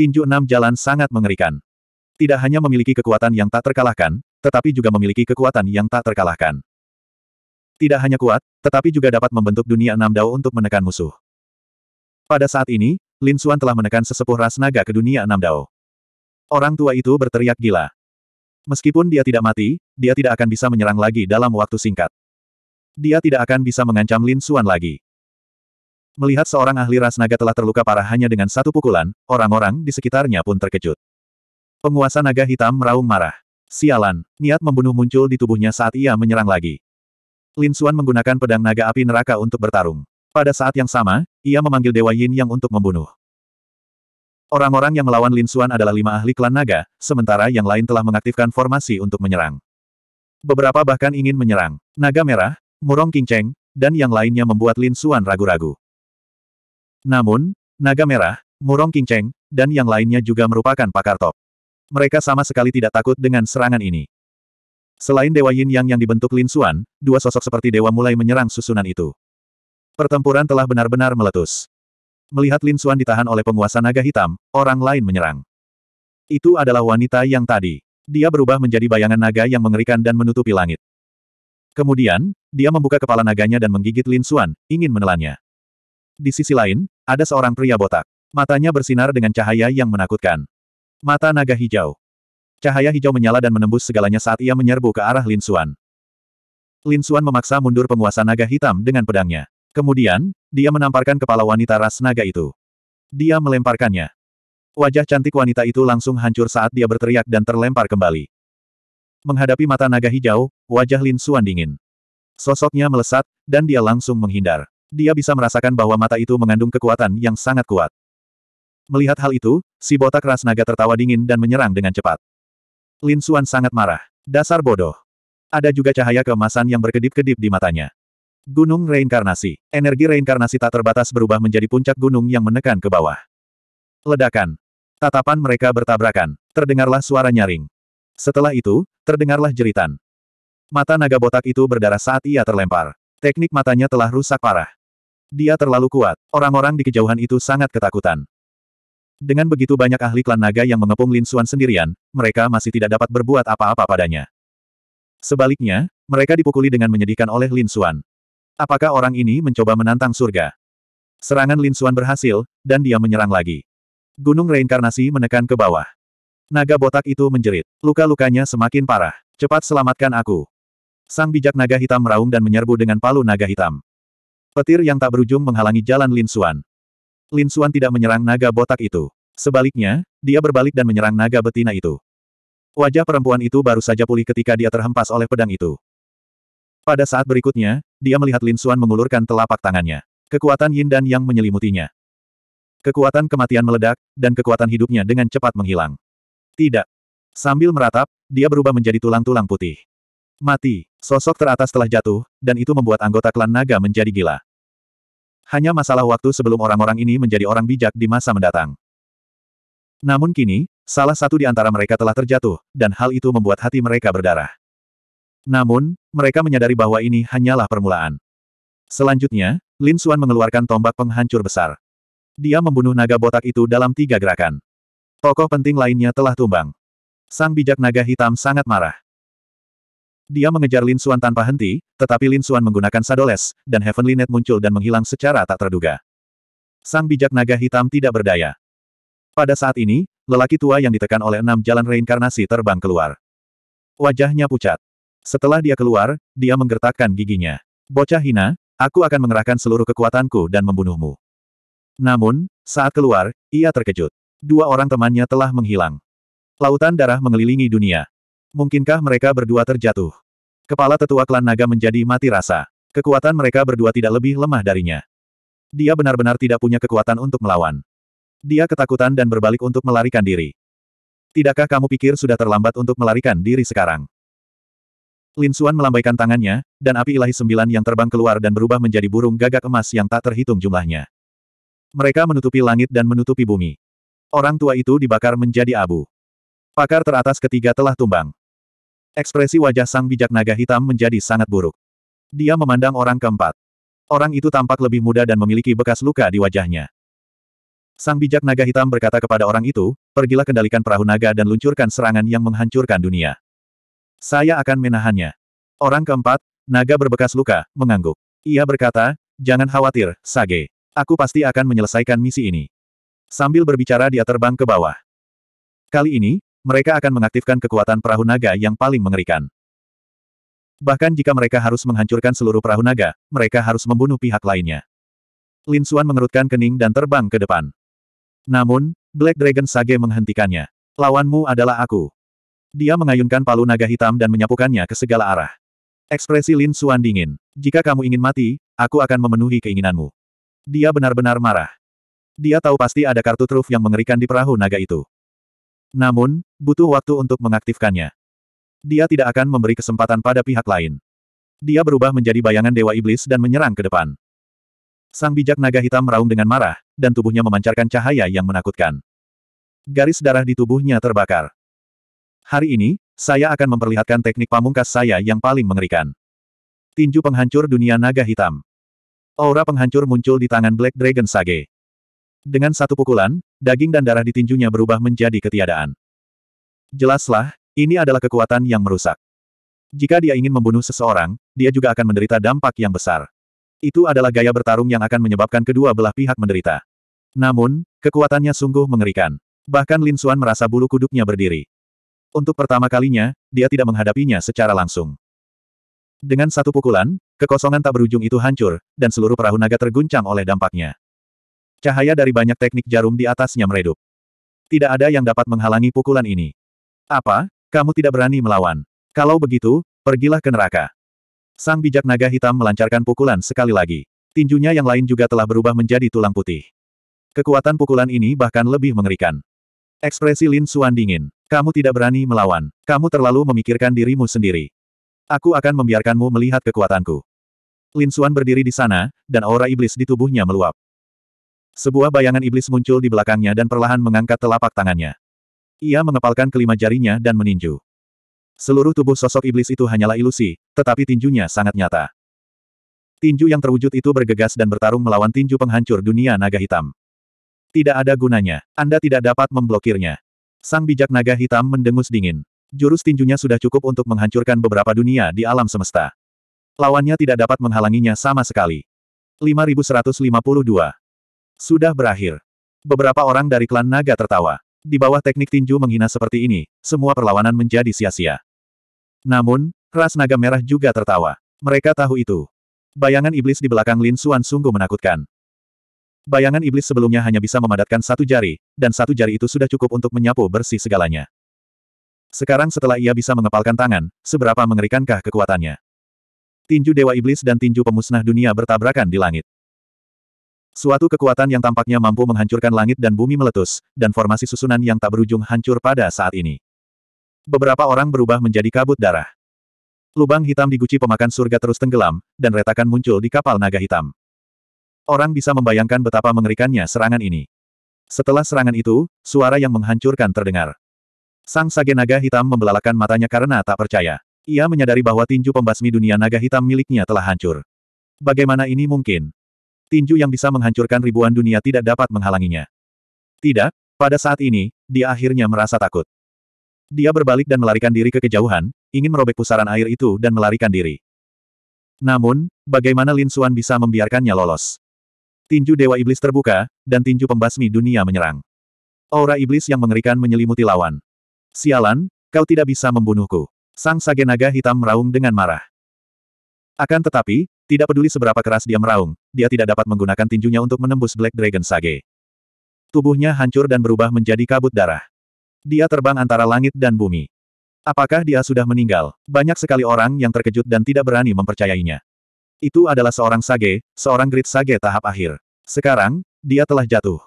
tinju enam jalan sangat mengerikan. Tidak hanya memiliki kekuatan yang tak terkalahkan, tetapi juga memiliki kekuatan yang tak terkalahkan. Tidak hanya kuat, tetapi juga dapat membentuk dunia enam dao untuk menekan musuh. Pada saat ini, Lin Xuan telah menekan sesepuh ras naga ke dunia enam dao. Orang tua itu berteriak gila. Meskipun dia tidak mati, dia tidak akan bisa menyerang lagi dalam waktu singkat. Dia tidak akan bisa mengancam Lin Xuan lagi. Melihat seorang ahli ras naga telah terluka parah hanya dengan satu pukulan, orang-orang di sekitarnya pun terkejut. Penguasa naga hitam meraung marah. Sialan, niat membunuh muncul di tubuhnya saat ia menyerang lagi. Lin Xuan menggunakan pedang naga api neraka untuk bertarung. Pada saat yang sama, ia memanggil Dewa Yin Yang untuk membunuh. Orang-orang yang melawan Lin Xuan adalah lima ahli klan naga, sementara yang lain telah mengaktifkan formasi untuk menyerang. Beberapa bahkan ingin menyerang. Naga Merah, Murong King Cheng, dan yang lainnya membuat Lin Xuan ragu-ragu. Namun, Naga Merah, Murong Kingcheng, dan yang lainnya juga merupakan pakar top. Mereka sama sekali tidak takut dengan serangan ini. Selain Dewa Yin Yang yang dibentuk Lin Xuan, dua sosok seperti dewa mulai menyerang susunan itu. Pertempuran telah benar-benar meletus. Melihat Lin Xuan ditahan oleh penguasa naga hitam, orang lain menyerang. Itu adalah wanita yang tadi. Dia berubah menjadi bayangan naga yang mengerikan dan menutupi langit. Kemudian, dia membuka kepala naganya dan menggigit Lin Xuan, ingin menelannya. Di sisi lain, ada seorang pria botak. Matanya bersinar dengan cahaya yang menakutkan. Mata naga hijau. Cahaya hijau menyala dan menembus segalanya saat ia menyerbu ke arah Lin Suan. Lin Suan memaksa mundur penguasa naga hitam dengan pedangnya. Kemudian, dia menamparkan kepala wanita ras naga itu. Dia melemparkannya. Wajah cantik wanita itu langsung hancur saat dia berteriak dan terlempar kembali. Menghadapi mata naga hijau, wajah Lin Suan dingin. Sosoknya melesat, dan dia langsung menghindar. Dia bisa merasakan bahwa mata itu mengandung kekuatan yang sangat kuat. Melihat hal itu, si botak ras naga tertawa dingin dan menyerang dengan cepat. Lin Xuan sangat marah. Dasar bodoh. Ada juga cahaya kemasan yang berkedip-kedip di matanya. Gunung reinkarnasi. Energi reinkarnasi tak terbatas berubah menjadi puncak gunung yang menekan ke bawah. Ledakan. Tatapan mereka bertabrakan. Terdengarlah suara nyaring. Setelah itu, terdengarlah jeritan. Mata naga botak itu berdarah saat ia terlempar. Teknik matanya telah rusak parah. Dia terlalu kuat. Orang-orang di kejauhan itu sangat ketakutan. Dengan begitu banyak ahli klan naga yang mengepung Lin Xuan sendirian, mereka masih tidak dapat berbuat apa-apa padanya. Sebaliknya, mereka dipukuli dengan menyedihkan oleh Lin Xuan. Apakah orang ini mencoba menantang surga? Serangan Lin Xuan berhasil, dan dia menyerang lagi. Gunung reinkarnasi menekan ke bawah. Naga botak itu menjerit. Luka-lukanya semakin parah. Cepat selamatkan aku. Sang bijak naga hitam meraung dan menyerbu dengan palu naga hitam. Petir yang tak berujung menghalangi jalan Lin Suan. Lin Suan tidak menyerang naga botak itu. Sebaliknya, dia berbalik dan menyerang naga betina itu. Wajah perempuan itu baru saja pulih ketika dia terhempas oleh pedang itu. Pada saat berikutnya, dia melihat Lin Suan mengulurkan telapak tangannya. Kekuatan yin dan yang menyelimutinya. Kekuatan kematian meledak, dan kekuatan hidupnya dengan cepat menghilang. Tidak. Sambil meratap, dia berubah menjadi tulang-tulang putih. Mati. Sosok teratas telah jatuh, dan itu membuat anggota klan naga menjadi gila. Hanya masalah waktu sebelum orang-orang ini menjadi orang bijak di masa mendatang. Namun kini, salah satu di antara mereka telah terjatuh, dan hal itu membuat hati mereka berdarah. Namun, mereka menyadari bahwa ini hanyalah permulaan. Selanjutnya, Lin Xuan mengeluarkan tombak penghancur besar. Dia membunuh naga botak itu dalam tiga gerakan. Tokoh penting lainnya telah tumbang. Sang bijak naga hitam sangat marah. Dia mengejar Lin Xuan tanpa henti, tetapi Lin Xuan menggunakan Sadoles, dan Heavenly Net muncul dan menghilang secara tak terduga. Sang bijak naga hitam tidak berdaya. Pada saat ini, lelaki tua yang ditekan oleh enam jalan reinkarnasi terbang keluar. Wajahnya pucat. Setelah dia keluar, dia menggertakkan giginya. Bocah hina, aku akan mengerahkan seluruh kekuatanku dan membunuhmu. Namun, saat keluar, ia terkejut. Dua orang temannya telah menghilang. Lautan darah mengelilingi dunia. Mungkinkah mereka berdua terjatuh? Kepala tetua klan naga menjadi mati rasa. Kekuatan mereka berdua tidak lebih lemah darinya. Dia benar-benar tidak punya kekuatan untuk melawan. Dia ketakutan dan berbalik untuk melarikan diri. Tidakkah kamu pikir sudah terlambat untuk melarikan diri sekarang? Lin Xuan melambaikan tangannya, dan api ilahi sembilan yang terbang keluar dan berubah menjadi burung gagak emas yang tak terhitung jumlahnya. Mereka menutupi langit dan menutupi bumi. Orang tua itu dibakar menjadi abu. Pakar teratas ketiga telah tumbang. Ekspresi wajah sang bijak naga hitam menjadi sangat buruk. Dia memandang orang keempat. Orang itu tampak lebih muda dan memiliki bekas luka di wajahnya. Sang bijak naga hitam berkata kepada orang itu, pergilah kendalikan perahu naga dan luncurkan serangan yang menghancurkan dunia. Saya akan menahannya. Orang keempat, naga berbekas luka, mengangguk. Ia berkata, jangan khawatir, Sage. Aku pasti akan menyelesaikan misi ini. Sambil berbicara dia terbang ke bawah. Kali ini, mereka akan mengaktifkan kekuatan perahu naga yang paling mengerikan. Bahkan jika mereka harus menghancurkan seluruh perahu naga, mereka harus membunuh pihak lainnya. Lin Xuan mengerutkan kening dan terbang ke depan. Namun, Black Dragon Sage menghentikannya. Lawanmu adalah aku. Dia mengayunkan palu naga hitam dan menyapukannya ke segala arah. Ekspresi Lin Xuan dingin. Jika kamu ingin mati, aku akan memenuhi keinginanmu. Dia benar-benar marah. Dia tahu pasti ada kartu truf yang mengerikan di perahu naga itu. Namun, butuh waktu untuk mengaktifkannya. Dia tidak akan memberi kesempatan pada pihak lain. Dia berubah menjadi bayangan Dewa Iblis dan menyerang ke depan. Sang bijak naga hitam meraung dengan marah, dan tubuhnya memancarkan cahaya yang menakutkan. Garis darah di tubuhnya terbakar. Hari ini, saya akan memperlihatkan teknik pamungkas saya yang paling mengerikan. Tinju penghancur dunia naga hitam. Aura penghancur muncul di tangan Black Dragon Sage. Dengan satu pukulan, daging dan darah di tinjunya berubah menjadi ketiadaan. Jelaslah, ini adalah kekuatan yang merusak. Jika dia ingin membunuh seseorang, dia juga akan menderita dampak yang besar. Itu adalah gaya bertarung yang akan menyebabkan kedua belah pihak menderita. Namun, kekuatannya sungguh mengerikan. Bahkan Lin Suan merasa bulu kuduknya berdiri. Untuk pertama kalinya, dia tidak menghadapinya secara langsung. Dengan satu pukulan, kekosongan tak berujung itu hancur, dan seluruh perahu naga terguncang oleh dampaknya. Cahaya dari banyak teknik jarum di atasnya meredup. Tidak ada yang dapat menghalangi pukulan ini. Apa? Kamu tidak berani melawan. Kalau begitu, pergilah ke neraka. Sang bijak naga hitam melancarkan pukulan sekali lagi. Tinjunya yang lain juga telah berubah menjadi tulang putih. Kekuatan pukulan ini bahkan lebih mengerikan. Ekspresi Lin Xuan dingin. Kamu tidak berani melawan. Kamu terlalu memikirkan dirimu sendiri. Aku akan membiarkanmu melihat kekuatanku. Lin Xuan berdiri di sana, dan aura iblis di tubuhnya meluap. Sebuah bayangan iblis muncul di belakangnya dan perlahan mengangkat telapak tangannya. Ia mengepalkan kelima jarinya dan meninju. Seluruh tubuh sosok iblis itu hanyalah ilusi, tetapi tinjunya sangat nyata. Tinju yang terwujud itu bergegas dan bertarung melawan tinju penghancur dunia naga hitam. Tidak ada gunanya, Anda tidak dapat memblokirnya. Sang bijak naga hitam mendengus dingin. Jurus tinjunya sudah cukup untuk menghancurkan beberapa dunia di alam semesta. Lawannya tidak dapat menghalanginya sama sekali. 5152 sudah berakhir. Beberapa orang dari klan naga tertawa. Di bawah teknik tinju menghina seperti ini, semua perlawanan menjadi sia-sia. Namun, ras naga merah juga tertawa. Mereka tahu itu. Bayangan iblis di belakang Lin Xuan sungguh menakutkan. Bayangan iblis sebelumnya hanya bisa memadatkan satu jari, dan satu jari itu sudah cukup untuk menyapu bersih segalanya. Sekarang setelah ia bisa mengepalkan tangan, seberapa mengerikankah kekuatannya? Tinju Dewa Iblis dan tinju pemusnah dunia bertabrakan di langit. Suatu kekuatan yang tampaknya mampu menghancurkan langit dan bumi meletus, dan formasi susunan yang tak berujung hancur pada saat ini. Beberapa orang berubah menjadi kabut darah. Lubang hitam di guci pemakan surga terus tenggelam, dan retakan muncul di kapal naga hitam. Orang bisa membayangkan betapa mengerikannya serangan ini. Setelah serangan itu, suara yang menghancurkan terdengar. Sang sage naga hitam membelalakan matanya karena tak percaya. Ia menyadari bahwa tinju pembasmi dunia naga hitam miliknya telah hancur. Bagaimana ini mungkin? tinju yang bisa menghancurkan ribuan dunia tidak dapat menghalanginya. Tidak, pada saat ini, dia akhirnya merasa takut. Dia berbalik dan melarikan diri ke kejauhan, ingin merobek pusaran air itu dan melarikan diri. Namun, bagaimana Lin Suan bisa membiarkannya lolos? Tinju Dewa Iblis terbuka, dan tinju pembasmi dunia menyerang. Aura iblis yang mengerikan menyelimuti lawan. Sialan, kau tidak bisa membunuhku. Sang sage naga hitam meraung dengan marah. Akan tetapi, tidak peduli seberapa keras dia meraung, dia tidak dapat menggunakan tinjunya untuk menembus Black Dragon Sage. Tubuhnya hancur dan berubah menjadi kabut darah. Dia terbang antara langit dan bumi. Apakah dia sudah meninggal? Banyak sekali orang yang terkejut dan tidak berani mempercayainya. Itu adalah seorang Sage, seorang Great Sage tahap akhir. Sekarang, dia telah jatuh.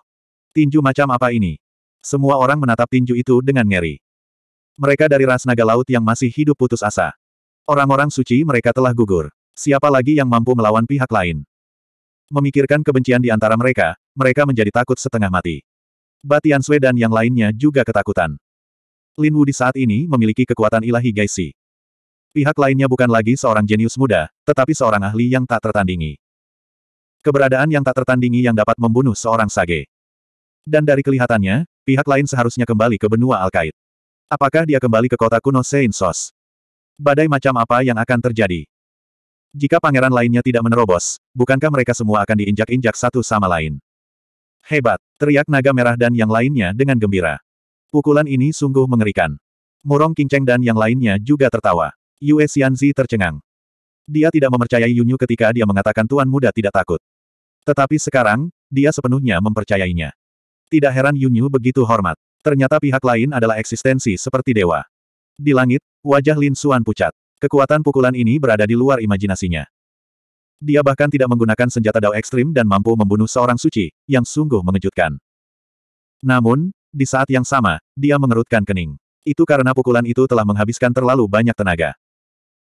Tinju macam apa ini? Semua orang menatap tinju itu dengan ngeri. Mereka dari ras naga laut yang masih hidup putus asa. Orang-orang suci mereka telah gugur. Siapa lagi yang mampu melawan pihak lain? Memikirkan kebencian di antara mereka, mereka menjadi takut setengah mati. Batian Sui dan yang lainnya juga ketakutan. Lin Wu di saat ini memiliki kekuatan ilahi Gaisi. Pihak lainnya bukan lagi seorang jenius muda, tetapi seorang ahli yang tak tertandingi. Keberadaan yang tak tertandingi yang dapat membunuh seorang sage. Dan dari kelihatannya, pihak lain seharusnya kembali ke benua Alkait. Apakah dia kembali ke kota kuno Seinsos? Badai macam apa yang akan terjadi? Jika pangeran lainnya tidak menerobos, bukankah mereka semua akan diinjak-injak satu sama lain? Hebat! Teriak naga merah dan yang lainnya dengan gembira. Pukulan ini sungguh mengerikan. Murong Kinceng dan yang lainnya juga tertawa. Yue Xianzi tercengang. Dia tidak mempercayai Yunyu ketika dia mengatakan tuan muda tidak takut. Tetapi sekarang, dia sepenuhnya mempercayainya. Tidak heran Yunyu begitu hormat. Ternyata pihak lain adalah eksistensi seperti dewa. Di langit, wajah Lin Suan pucat. Kekuatan pukulan ini berada di luar imajinasinya. Dia bahkan tidak menggunakan senjata dao ekstrim dan mampu membunuh seorang suci, yang sungguh mengejutkan. Namun, di saat yang sama, dia mengerutkan kening. Itu karena pukulan itu telah menghabiskan terlalu banyak tenaga.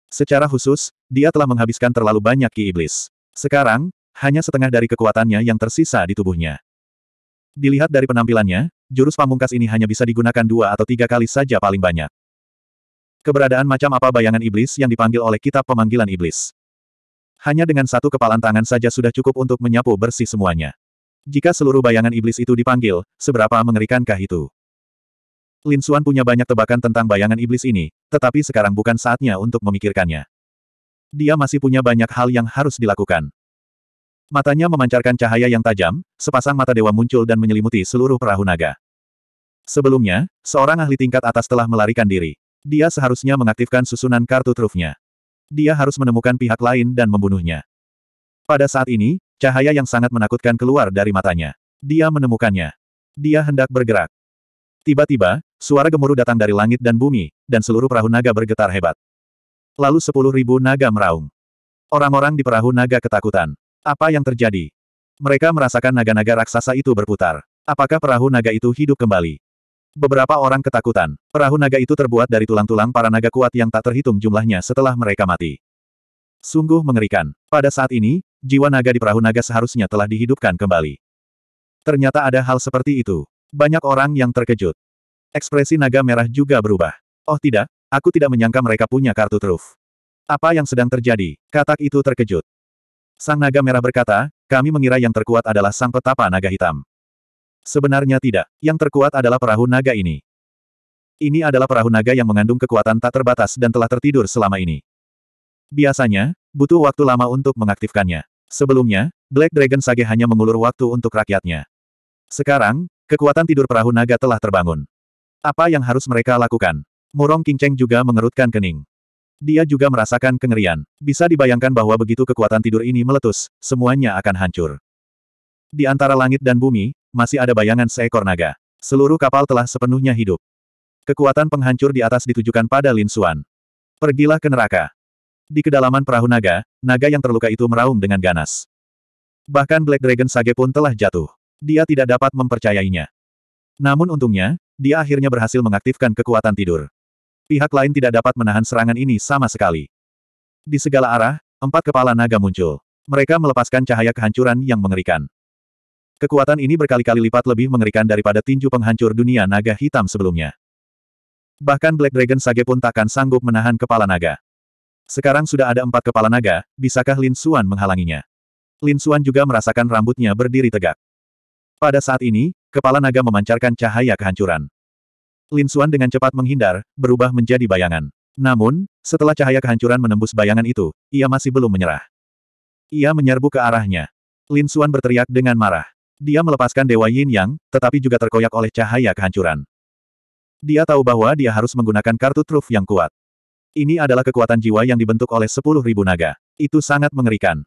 Secara khusus, dia telah menghabiskan terlalu banyak ki iblis. Sekarang, hanya setengah dari kekuatannya yang tersisa di tubuhnya. Dilihat dari penampilannya, jurus pamungkas ini hanya bisa digunakan dua atau tiga kali saja paling banyak. Keberadaan macam apa bayangan iblis yang dipanggil oleh kitab pemanggilan iblis. Hanya dengan satu kepalan tangan saja sudah cukup untuk menyapu bersih semuanya. Jika seluruh bayangan iblis itu dipanggil, seberapa mengerikankah itu? Lin Xuan punya banyak tebakan tentang bayangan iblis ini, tetapi sekarang bukan saatnya untuk memikirkannya. Dia masih punya banyak hal yang harus dilakukan. Matanya memancarkan cahaya yang tajam, sepasang mata dewa muncul dan menyelimuti seluruh perahu naga. Sebelumnya, seorang ahli tingkat atas telah melarikan diri. Dia seharusnya mengaktifkan susunan kartu trufnya. Dia harus menemukan pihak lain dan membunuhnya. Pada saat ini, cahaya yang sangat menakutkan keluar dari matanya. Dia menemukannya. Dia hendak bergerak. Tiba-tiba, suara gemuruh datang dari langit dan bumi, dan seluruh perahu naga bergetar hebat. Lalu sepuluh ribu naga meraung. Orang-orang di perahu naga ketakutan. Apa yang terjadi? Mereka merasakan naga-naga raksasa itu berputar. Apakah perahu naga itu hidup kembali? Beberapa orang ketakutan. Perahu naga itu terbuat dari tulang-tulang para naga kuat yang tak terhitung jumlahnya setelah mereka mati. Sungguh mengerikan. Pada saat ini, jiwa naga di perahu naga seharusnya telah dihidupkan kembali. Ternyata ada hal seperti itu. Banyak orang yang terkejut. Ekspresi naga merah juga berubah. Oh tidak, aku tidak menyangka mereka punya kartu truf. Apa yang sedang terjadi? Katak itu terkejut. Sang naga merah berkata, kami mengira yang terkuat adalah sang petapa naga hitam. Sebenarnya tidak, yang terkuat adalah perahu naga ini. Ini adalah perahu naga yang mengandung kekuatan tak terbatas dan telah tertidur selama ini. Biasanya, butuh waktu lama untuk mengaktifkannya. Sebelumnya, Black Dragon Sage hanya mengulur waktu untuk rakyatnya. Sekarang, kekuatan tidur perahu naga telah terbangun. Apa yang harus mereka lakukan? Murong Kingceng juga mengerutkan kening. Dia juga merasakan kengerian. Bisa dibayangkan bahwa begitu kekuatan tidur ini meletus, semuanya akan hancur. Di antara langit dan bumi, masih ada bayangan seekor naga. Seluruh kapal telah sepenuhnya hidup. Kekuatan penghancur di atas ditujukan pada Lin Xuan. Pergilah ke neraka. Di kedalaman perahu naga, naga yang terluka itu meraung dengan ganas. Bahkan Black Dragon Sage pun telah jatuh. Dia tidak dapat mempercayainya. Namun untungnya, dia akhirnya berhasil mengaktifkan kekuatan tidur. Pihak lain tidak dapat menahan serangan ini sama sekali. Di segala arah, empat kepala naga muncul. Mereka melepaskan cahaya kehancuran yang mengerikan. Kekuatan ini berkali-kali lipat lebih mengerikan daripada tinju penghancur dunia naga hitam sebelumnya. Bahkan Black Dragon Sage pun takkan sanggup menahan kepala naga. Sekarang sudah ada empat kepala naga, bisakah Lin Xuan menghalanginya? Lin Xuan juga merasakan rambutnya berdiri tegak. Pada saat ini, kepala naga memancarkan cahaya kehancuran. Lin Xuan dengan cepat menghindar, berubah menjadi bayangan. Namun, setelah cahaya kehancuran menembus bayangan itu, ia masih belum menyerah. Ia menyerbu ke arahnya. Lin Xuan berteriak dengan marah. Dia melepaskan Dewa Yin Yang, tetapi juga terkoyak oleh cahaya kehancuran. Dia tahu bahwa dia harus menggunakan kartu truf yang kuat. Ini adalah kekuatan jiwa yang dibentuk oleh sepuluh ribu naga. Itu sangat mengerikan.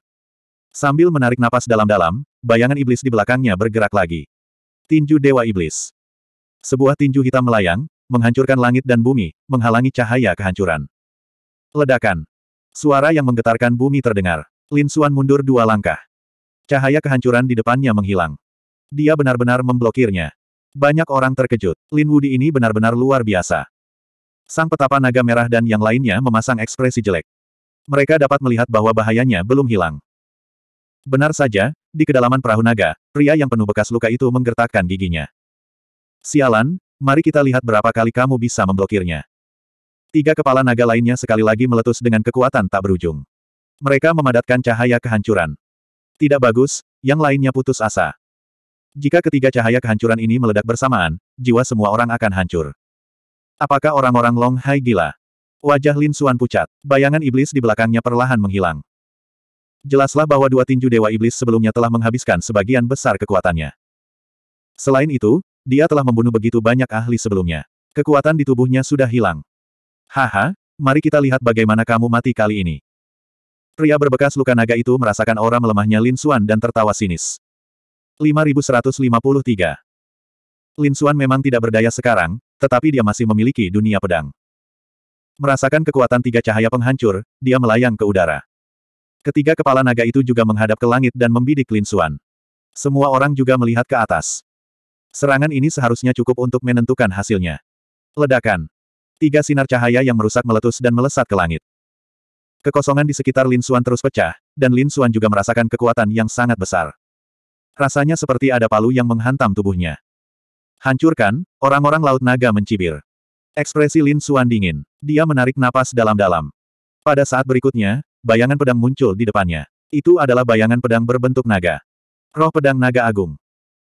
Sambil menarik napas dalam-dalam, bayangan iblis di belakangnya bergerak lagi. Tinju Dewa Iblis. Sebuah tinju hitam melayang, menghancurkan langit dan bumi, menghalangi cahaya kehancuran. Ledakan. Suara yang menggetarkan bumi terdengar. Lin Xuan mundur dua langkah. Cahaya kehancuran di depannya menghilang dia benar-benar memblokirnya. Banyak orang terkejut. Lin Wudi ini benar-benar luar biasa. Sang petapa naga merah dan yang lainnya memasang ekspresi jelek. Mereka dapat melihat bahwa bahayanya belum hilang. Benar saja, di kedalaman perahu naga, pria yang penuh bekas luka itu menggertakkan giginya. Sialan, mari kita lihat berapa kali kamu bisa memblokirnya. Tiga kepala naga lainnya sekali lagi meletus dengan kekuatan tak berujung. Mereka memadatkan cahaya kehancuran. Tidak bagus, yang lainnya putus asa. Jika ketiga cahaya kehancuran ini meledak bersamaan, jiwa semua orang akan hancur. Apakah orang-orang Long Hai gila? Wajah Lin Suan pucat, bayangan iblis di belakangnya perlahan menghilang. Jelaslah bahwa dua tinju Dewa Iblis sebelumnya telah menghabiskan sebagian besar kekuatannya. Selain itu, dia telah membunuh begitu banyak ahli sebelumnya. Kekuatan di tubuhnya sudah hilang. Haha, mari kita lihat bagaimana kamu mati kali ini. Pria berbekas luka naga itu merasakan aura melemahnya Lin Suan dan tertawa sinis. 5153. Lin Xuan memang tidak berdaya sekarang, tetapi dia masih memiliki dunia pedang. Merasakan kekuatan tiga cahaya penghancur, dia melayang ke udara. Ketiga kepala naga itu juga menghadap ke langit dan membidik Lin Xuan. Semua orang juga melihat ke atas. Serangan ini seharusnya cukup untuk menentukan hasilnya. Ledakan. Tiga sinar cahaya yang merusak meletus dan melesat ke langit. Kekosongan di sekitar Lin Xuan terus pecah, dan Lin Xuan juga merasakan kekuatan yang sangat besar. Rasanya seperti ada palu yang menghantam tubuhnya. Hancurkan, orang-orang Laut Naga mencibir. Ekspresi Lin Suan dingin. Dia menarik napas dalam-dalam. Pada saat berikutnya, bayangan pedang muncul di depannya. Itu adalah bayangan pedang berbentuk naga. Roh pedang naga agung.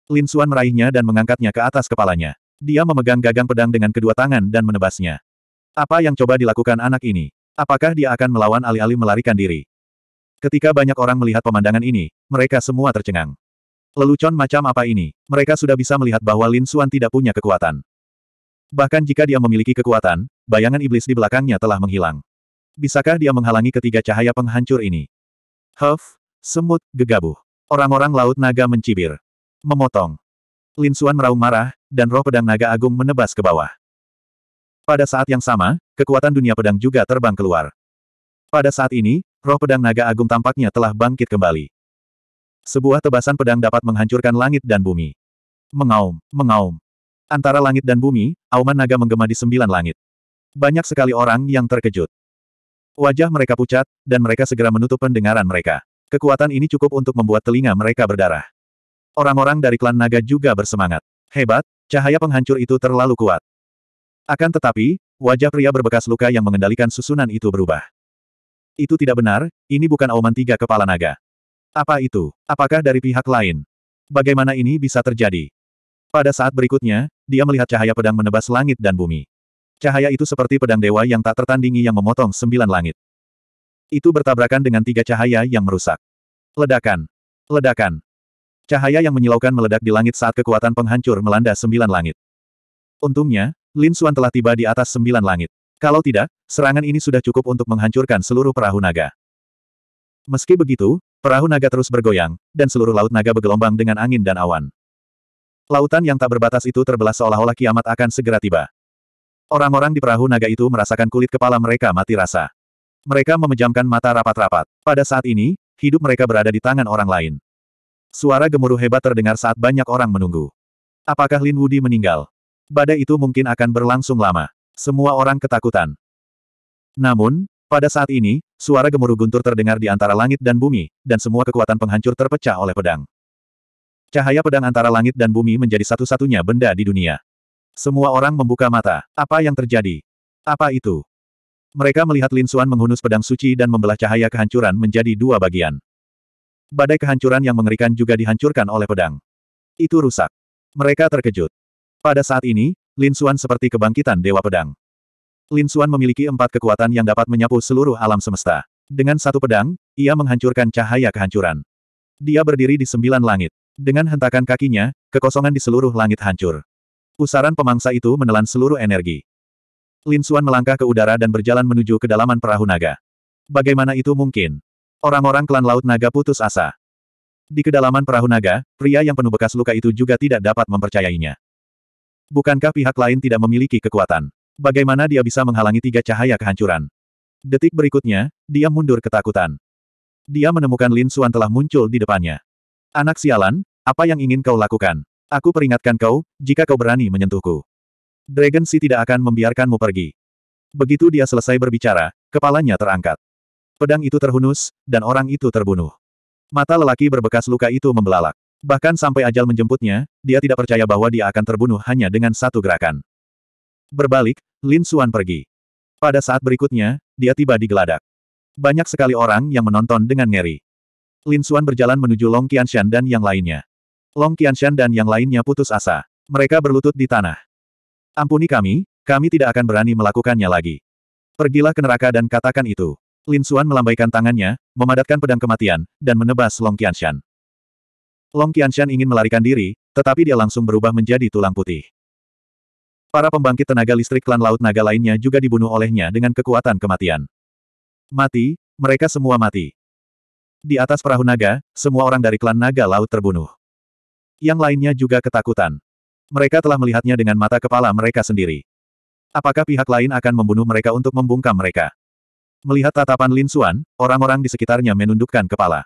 Lin Suan meraihnya dan mengangkatnya ke atas kepalanya. Dia memegang gagang pedang dengan kedua tangan dan menebasnya. Apa yang coba dilakukan anak ini? Apakah dia akan melawan alih-alih melarikan diri? Ketika banyak orang melihat pemandangan ini, mereka semua tercengang. Lelucon macam apa ini? Mereka sudah bisa melihat bahwa Lin Xuan tidak punya kekuatan. Bahkan jika dia memiliki kekuatan, bayangan iblis di belakangnya telah menghilang. Bisakah dia menghalangi ketiga cahaya penghancur ini? Huff, semut, gegabuh. Orang-orang laut naga mencibir. Memotong. Lin Xuan meraung marah, dan roh pedang naga agung menebas ke bawah. Pada saat yang sama, kekuatan dunia pedang juga terbang keluar. Pada saat ini, roh pedang naga agung tampaknya telah bangkit kembali. Sebuah tebasan pedang dapat menghancurkan langit dan bumi. Mengaum, mengaum. Antara langit dan bumi, auman naga menggema di sembilan langit. Banyak sekali orang yang terkejut. Wajah mereka pucat, dan mereka segera menutup pendengaran mereka. Kekuatan ini cukup untuk membuat telinga mereka berdarah. Orang-orang dari klan naga juga bersemangat. Hebat, cahaya penghancur itu terlalu kuat. Akan tetapi, wajah pria berbekas luka yang mengendalikan susunan itu berubah. Itu tidak benar, ini bukan auman tiga kepala naga. Apa itu? Apakah dari pihak lain? Bagaimana ini bisa terjadi? Pada saat berikutnya, dia melihat cahaya pedang menebas langit dan bumi. Cahaya itu seperti pedang dewa yang tak tertandingi yang memotong sembilan langit. Itu bertabrakan dengan tiga cahaya yang merusak. Ledakan. Ledakan. Cahaya yang menyilaukan meledak di langit saat kekuatan penghancur melanda sembilan langit. Untungnya, Lin Xuan telah tiba di atas sembilan langit. Kalau tidak, serangan ini sudah cukup untuk menghancurkan seluruh perahu naga. Meski begitu, Perahu naga terus bergoyang, dan seluruh laut naga bergelombang dengan angin dan awan. Lautan yang tak berbatas itu terbelah seolah-olah kiamat akan segera tiba. Orang-orang di perahu naga itu merasakan kulit kepala mereka mati rasa. Mereka memejamkan mata rapat-rapat. Pada saat ini, hidup mereka berada di tangan orang lain. Suara gemuruh hebat terdengar saat banyak orang menunggu. Apakah Lin Wudi meninggal? Badai itu mungkin akan berlangsung lama. Semua orang ketakutan. Namun, pada saat ini, suara gemuruh guntur terdengar di antara langit dan bumi, dan semua kekuatan penghancur terpecah oleh pedang. Cahaya pedang antara langit dan bumi menjadi satu-satunya benda di dunia. Semua orang membuka mata. Apa yang terjadi? Apa itu? Mereka melihat Lin Xuan menghunus pedang suci dan membelah cahaya kehancuran menjadi dua bagian. Badai kehancuran yang mengerikan juga dihancurkan oleh pedang. Itu rusak. Mereka terkejut. Pada saat ini, Lin Xuan seperti kebangkitan Dewa Pedang. Lin Xuan memiliki empat kekuatan yang dapat menyapu seluruh alam semesta. Dengan satu pedang, ia menghancurkan cahaya kehancuran. Dia berdiri di sembilan langit. Dengan hentakan kakinya, kekosongan di seluruh langit hancur. Pusaran pemangsa itu menelan seluruh energi. Lin Xuan melangkah ke udara dan berjalan menuju kedalaman perahu naga. Bagaimana itu mungkin? Orang-orang klan Laut Naga putus asa. Di kedalaman perahu naga, pria yang penuh bekas luka itu juga tidak dapat mempercayainya. Bukankah pihak lain tidak memiliki kekuatan? Bagaimana dia bisa menghalangi tiga cahaya kehancuran? Detik berikutnya, dia mundur ketakutan. Dia menemukan Lin Suan telah muncul di depannya. Anak sialan, apa yang ingin kau lakukan? Aku peringatkan kau, jika kau berani menyentuhku. Dragon Si tidak akan membiarkanmu pergi. Begitu dia selesai berbicara, kepalanya terangkat. Pedang itu terhunus, dan orang itu terbunuh. Mata lelaki berbekas luka itu membelalak. Bahkan sampai ajal menjemputnya, dia tidak percaya bahwa dia akan terbunuh hanya dengan satu gerakan. Berbalik, Lin Suan pergi. Pada saat berikutnya, dia tiba di geladak. Banyak sekali orang yang menonton dengan ngeri. Lin Suan berjalan menuju Long Qianshan dan yang lainnya. Long Qianshan dan yang lainnya putus asa. Mereka berlutut di tanah. Ampuni kami, kami tidak akan berani melakukannya lagi. Pergilah ke neraka dan katakan itu. Lin Suan melambaikan tangannya, memadatkan pedang kematian, dan menebas Long Qianshan. Long Qianshan ingin melarikan diri, tetapi dia langsung berubah menjadi tulang putih. Para pembangkit tenaga listrik klan Laut Naga lainnya juga dibunuh olehnya dengan kekuatan kematian. Mati, mereka semua mati. Di atas perahu naga, semua orang dari klan naga laut terbunuh. Yang lainnya juga ketakutan. Mereka telah melihatnya dengan mata kepala mereka sendiri. Apakah pihak lain akan membunuh mereka untuk membungkam mereka? Melihat tatapan Lin Xuan, orang-orang di sekitarnya menundukkan kepala.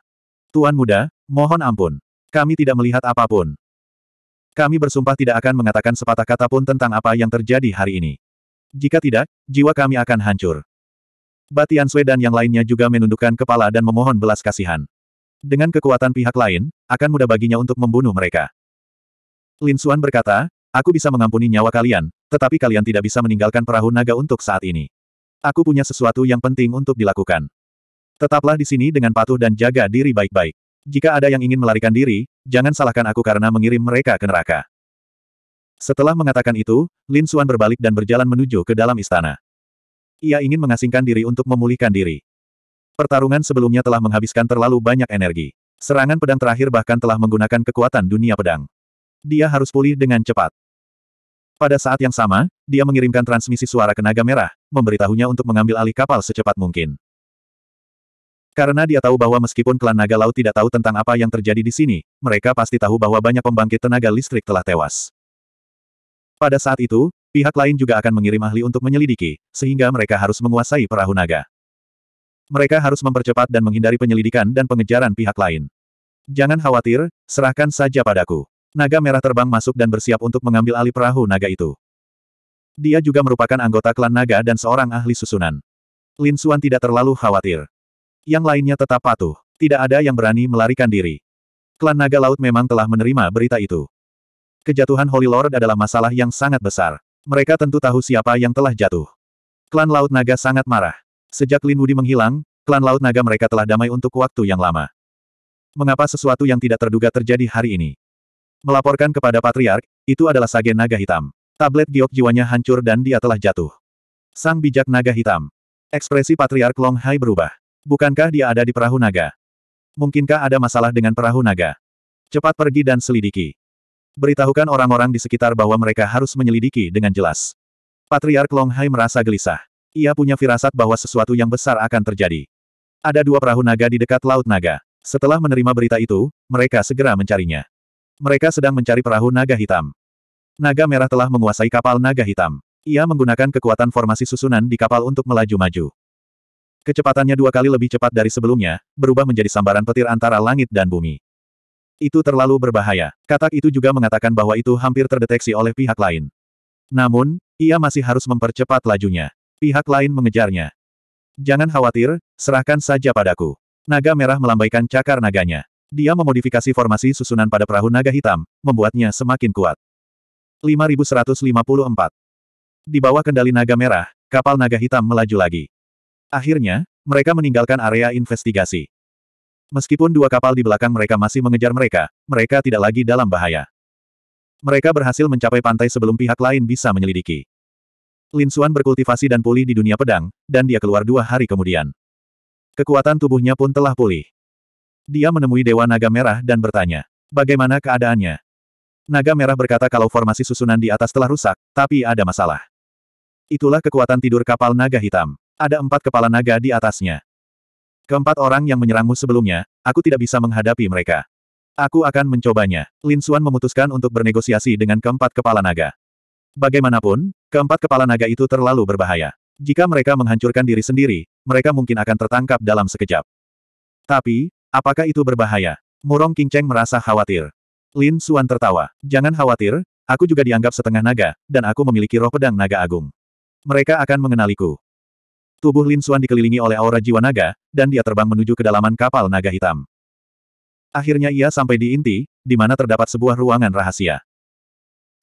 Tuan muda, mohon ampun. Kami tidak melihat apapun. Kami bersumpah tidak akan mengatakan sepatah kata pun tentang apa yang terjadi hari ini. Jika tidak, jiwa kami akan hancur. Batian Sui dan yang lainnya juga menundukkan kepala dan memohon belas kasihan. Dengan kekuatan pihak lain, akan mudah baginya untuk membunuh mereka. Lin Xuan berkata, Aku bisa mengampuni nyawa kalian, tetapi kalian tidak bisa meninggalkan perahu naga untuk saat ini. Aku punya sesuatu yang penting untuk dilakukan. Tetaplah di sini dengan patuh dan jaga diri baik-baik. Jika ada yang ingin melarikan diri, jangan salahkan aku karena mengirim mereka ke neraka. Setelah mengatakan itu, Lin Suan berbalik dan berjalan menuju ke dalam istana. Ia ingin mengasingkan diri untuk memulihkan diri. Pertarungan sebelumnya telah menghabiskan terlalu banyak energi. Serangan pedang terakhir bahkan telah menggunakan kekuatan dunia pedang. Dia harus pulih dengan cepat. Pada saat yang sama, dia mengirimkan transmisi suara ke naga merah, memberitahunya untuk mengambil alih kapal secepat mungkin. Karena dia tahu bahwa meskipun klan naga laut tidak tahu tentang apa yang terjadi di sini, mereka pasti tahu bahwa banyak pembangkit tenaga listrik telah tewas. Pada saat itu, pihak lain juga akan mengirim ahli untuk menyelidiki, sehingga mereka harus menguasai perahu naga. Mereka harus mempercepat dan menghindari penyelidikan dan pengejaran pihak lain. Jangan khawatir, serahkan saja padaku. Naga merah terbang masuk dan bersiap untuk mengambil alih perahu naga itu. Dia juga merupakan anggota klan naga dan seorang ahli susunan. Lin Suan tidak terlalu khawatir. Yang lainnya tetap patuh. Tidak ada yang berani melarikan diri. Klan Naga Laut memang telah menerima berita itu. Kejatuhan Holy Lord adalah masalah yang sangat besar. Mereka tentu tahu siapa yang telah jatuh. Klan Laut Naga sangat marah. Sejak Lin Wudi menghilang, klan Laut Naga mereka telah damai untuk waktu yang lama. Mengapa sesuatu yang tidak terduga terjadi hari ini? Melaporkan kepada Patriark, itu adalah Sage Naga Hitam. Tablet giok jiwanya hancur dan dia telah jatuh. Sang bijak naga hitam. Ekspresi Patriark Long Hai berubah. Bukankah dia ada di perahu naga? Mungkinkah ada masalah dengan perahu naga? Cepat pergi dan selidiki. Beritahukan orang-orang di sekitar bahwa mereka harus menyelidiki dengan jelas. Patriark Long Hai merasa gelisah. Ia punya firasat bahwa sesuatu yang besar akan terjadi. Ada dua perahu naga di dekat Laut Naga. Setelah menerima berita itu, mereka segera mencarinya. Mereka sedang mencari perahu naga hitam. Naga merah telah menguasai kapal naga hitam. Ia menggunakan kekuatan formasi susunan di kapal untuk melaju maju. Kecepatannya dua kali lebih cepat dari sebelumnya, berubah menjadi sambaran petir antara langit dan bumi. Itu terlalu berbahaya. Katak itu juga mengatakan bahwa itu hampir terdeteksi oleh pihak lain. Namun, ia masih harus mempercepat lajunya. Pihak lain mengejarnya. Jangan khawatir, serahkan saja padaku. Naga merah melambaikan cakar naganya. Dia memodifikasi formasi susunan pada perahu naga hitam, membuatnya semakin kuat. 5154. Di bawah kendali naga merah, kapal naga hitam melaju lagi. Akhirnya, mereka meninggalkan area investigasi. Meskipun dua kapal di belakang mereka masih mengejar mereka, mereka tidak lagi dalam bahaya. Mereka berhasil mencapai pantai sebelum pihak lain bisa menyelidiki. Lin Xuan berkultivasi dan pulih di dunia pedang, dan dia keluar dua hari kemudian. Kekuatan tubuhnya pun telah pulih. Dia menemui Dewa Naga Merah dan bertanya, bagaimana keadaannya? Naga Merah berkata kalau formasi susunan di atas telah rusak, tapi ada masalah. Itulah kekuatan tidur kapal naga hitam. Ada empat kepala naga di atasnya. Keempat orang yang menyerangmu sebelumnya, aku tidak bisa menghadapi mereka. Aku akan mencobanya. Lin Xuan memutuskan untuk bernegosiasi dengan keempat kepala naga. Bagaimanapun, keempat kepala naga itu terlalu berbahaya. Jika mereka menghancurkan diri sendiri, mereka mungkin akan tertangkap dalam sekejap. Tapi, apakah itu berbahaya? Murong Cheng merasa khawatir. Lin Xuan tertawa. Jangan khawatir, aku juga dianggap setengah naga, dan aku memiliki roh pedang naga agung. Mereka akan mengenaliku. Tubuh Lin Suan dikelilingi oleh aura jiwa naga, dan dia terbang menuju kedalaman kapal naga hitam. Akhirnya ia sampai di inti, di mana terdapat sebuah ruangan rahasia.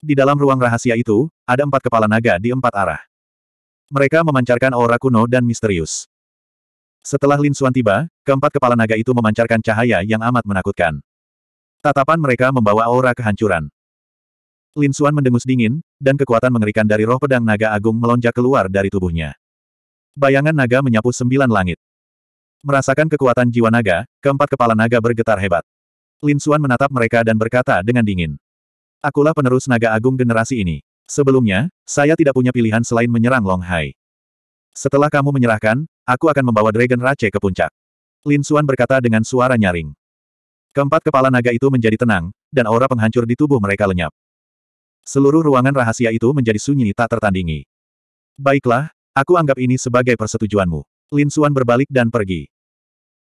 Di dalam ruang rahasia itu, ada empat kepala naga di empat arah. Mereka memancarkan aura kuno dan misterius. Setelah Lin Suan tiba, keempat kepala naga itu memancarkan cahaya yang amat menakutkan. Tatapan mereka membawa aura kehancuran. Lin Suan mendengus dingin, dan kekuatan mengerikan dari roh pedang naga agung melonjak keluar dari tubuhnya. Bayangan naga menyapu sembilan langit. Merasakan kekuatan jiwa naga, keempat kepala naga bergetar hebat. Lin Xuan menatap mereka dan berkata dengan dingin. Akulah penerus naga agung generasi ini. Sebelumnya, saya tidak punya pilihan selain menyerang Long Hai. Setelah kamu menyerahkan, aku akan membawa Dragon Rache ke puncak. Lin Xuan berkata dengan suara nyaring. Keempat kepala naga itu menjadi tenang, dan aura penghancur di tubuh mereka lenyap. Seluruh ruangan rahasia itu menjadi sunyi tak tertandingi. Baiklah, Aku anggap ini sebagai persetujuanmu. Lin Suan berbalik dan pergi.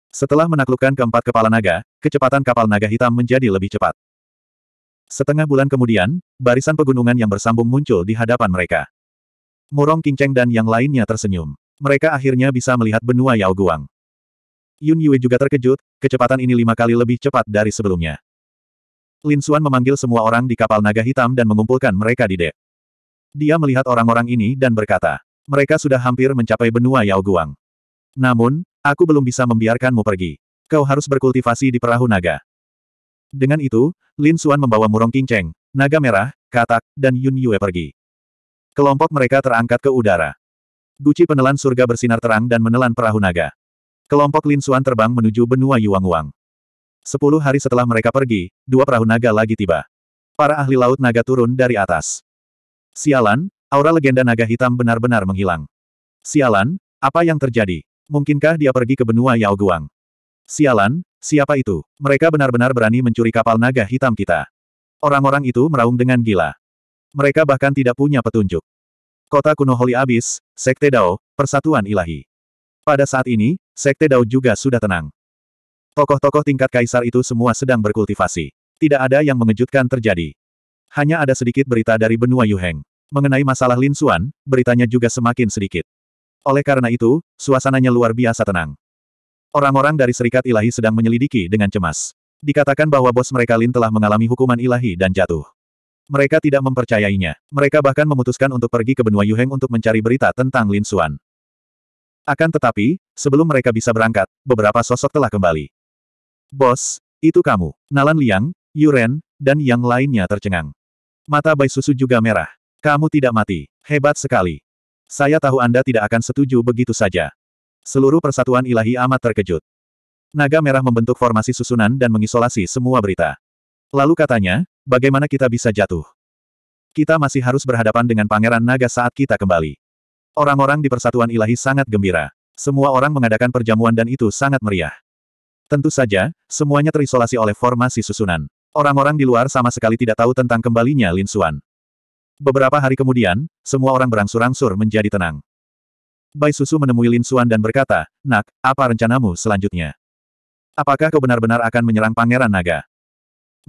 Setelah menaklukkan keempat kepala naga, kecepatan kapal naga hitam menjadi lebih cepat. Setengah bulan kemudian, barisan pegunungan yang bersambung muncul di hadapan mereka. Murong Kingceng dan yang lainnya tersenyum. Mereka akhirnya bisa melihat benua Yao Guang. Yun Yue juga terkejut, kecepatan ini lima kali lebih cepat dari sebelumnya. Lin Suan memanggil semua orang di kapal naga hitam dan mengumpulkan mereka di dek. Dia melihat orang-orang ini dan berkata, mereka sudah hampir mencapai benua Yao Guang. Namun, aku belum bisa membiarkanmu pergi. Kau harus berkultivasi di perahu naga. Dengan itu, Lin Xuan membawa murong kinceng, naga merah, katak, dan Yun Yue pergi. Kelompok mereka terangkat ke udara. Guci penelan surga bersinar terang dan menelan perahu naga. Kelompok Lin Xuan terbang menuju benua Wang. Sepuluh hari setelah mereka pergi, dua perahu naga lagi tiba. Para ahli laut naga turun dari atas. Sialan, aura legenda naga hitam benar-benar menghilang. Sialan, apa yang terjadi? Mungkinkah dia pergi ke benua Yao Guang? Sialan, siapa itu? Mereka benar-benar berani mencuri kapal naga hitam kita. Orang-orang itu meraung dengan gila. Mereka bahkan tidak punya petunjuk. Kota kuno Holy Abyss, Sekte Dao, Persatuan Ilahi. Pada saat ini, Sekte Dao juga sudah tenang. Tokoh-tokoh tingkat kaisar itu semua sedang berkultivasi. Tidak ada yang mengejutkan terjadi. Hanya ada sedikit berita dari benua Yuheng. Mengenai masalah Lin Xuan, beritanya juga semakin sedikit. Oleh karena itu, suasananya luar biasa tenang. Orang-orang dari Serikat Ilahi sedang menyelidiki dengan cemas. Dikatakan bahwa bos mereka Lin telah mengalami hukuman ilahi dan jatuh. Mereka tidak mempercayainya. Mereka bahkan memutuskan untuk pergi ke benua Yuheng untuk mencari berita tentang Lin Xuan. Akan tetapi, sebelum mereka bisa berangkat, beberapa sosok telah kembali. Bos, itu kamu. Nalan Liang, Yuren, dan yang lainnya tercengang. Mata Bai Susu juga merah. Kamu tidak mati. Hebat sekali. Saya tahu Anda tidak akan setuju begitu saja. Seluruh persatuan ilahi amat terkejut. Naga merah membentuk formasi susunan dan mengisolasi semua berita. Lalu katanya, bagaimana kita bisa jatuh? Kita masih harus berhadapan dengan Pangeran Naga saat kita kembali. Orang-orang di persatuan ilahi sangat gembira. Semua orang mengadakan perjamuan dan itu sangat meriah. Tentu saja, semuanya terisolasi oleh formasi susunan. Orang-orang di luar sama sekali tidak tahu tentang kembalinya Lin Suan. Beberapa hari kemudian, semua orang berangsur-angsur menjadi tenang. Bai Susu menemui Lin Xuan dan berkata, Nak, apa rencanamu selanjutnya? Apakah kau benar-benar akan menyerang Pangeran Naga?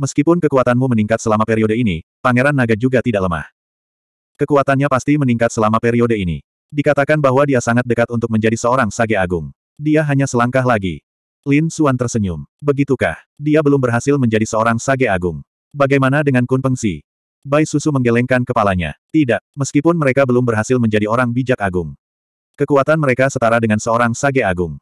Meskipun kekuatanmu meningkat selama periode ini, Pangeran Naga juga tidak lemah. Kekuatannya pasti meningkat selama periode ini. Dikatakan bahwa dia sangat dekat untuk menjadi seorang sage agung. Dia hanya selangkah lagi. Lin Xuan tersenyum. Begitukah? Dia belum berhasil menjadi seorang sage agung. Bagaimana dengan Kun Pengsi? Bai Susu menggelengkan kepalanya. Tidak, meskipun mereka belum berhasil menjadi orang bijak agung. Kekuatan mereka setara dengan seorang sage agung.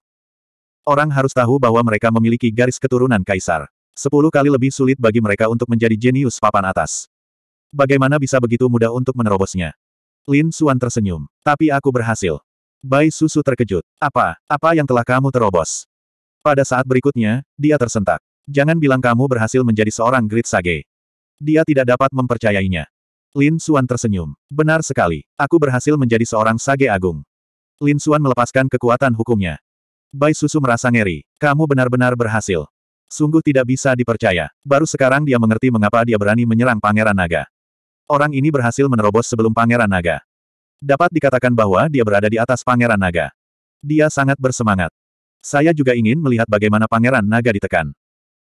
Orang harus tahu bahwa mereka memiliki garis keturunan kaisar. Sepuluh kali lebih sulit bagi mereka untuk menjadi jenius papan atas. Bagaimana bisa begitu mudah untuk menerobosnya? Lin Suan tersenyum. Tapi aku berhasil. Bai Susu terkejut. Apa? Apa yang telah kamu terobos? Pada saat berikutnya, dia tersentak. Jangan bilang kamu berhasil menjadi seorang Great Sage. Dia tidak dapat mempercayainya. Lin Suan tersenyum. Benar sekali, aku berhasil menjadi seorang sage agung. Lin Suan melepaskan kekuatan hukumnya. Bai Susu merasa ngeri. Kamu benar-benar berhasil. Sungguh tidak bisa dipercaya. Baru sekarang dia mengerti mengapa dia berani menyerang Pangeran Naga. Orang ini berhasil menerobos sebelum Pangeran Naga. Dapat dikatakan bahwa dia berada di atas Pangeran Naga. Dia sangat bersemangat. Saya juga ingin melihat bagaimana Pangeran Naga ditekan.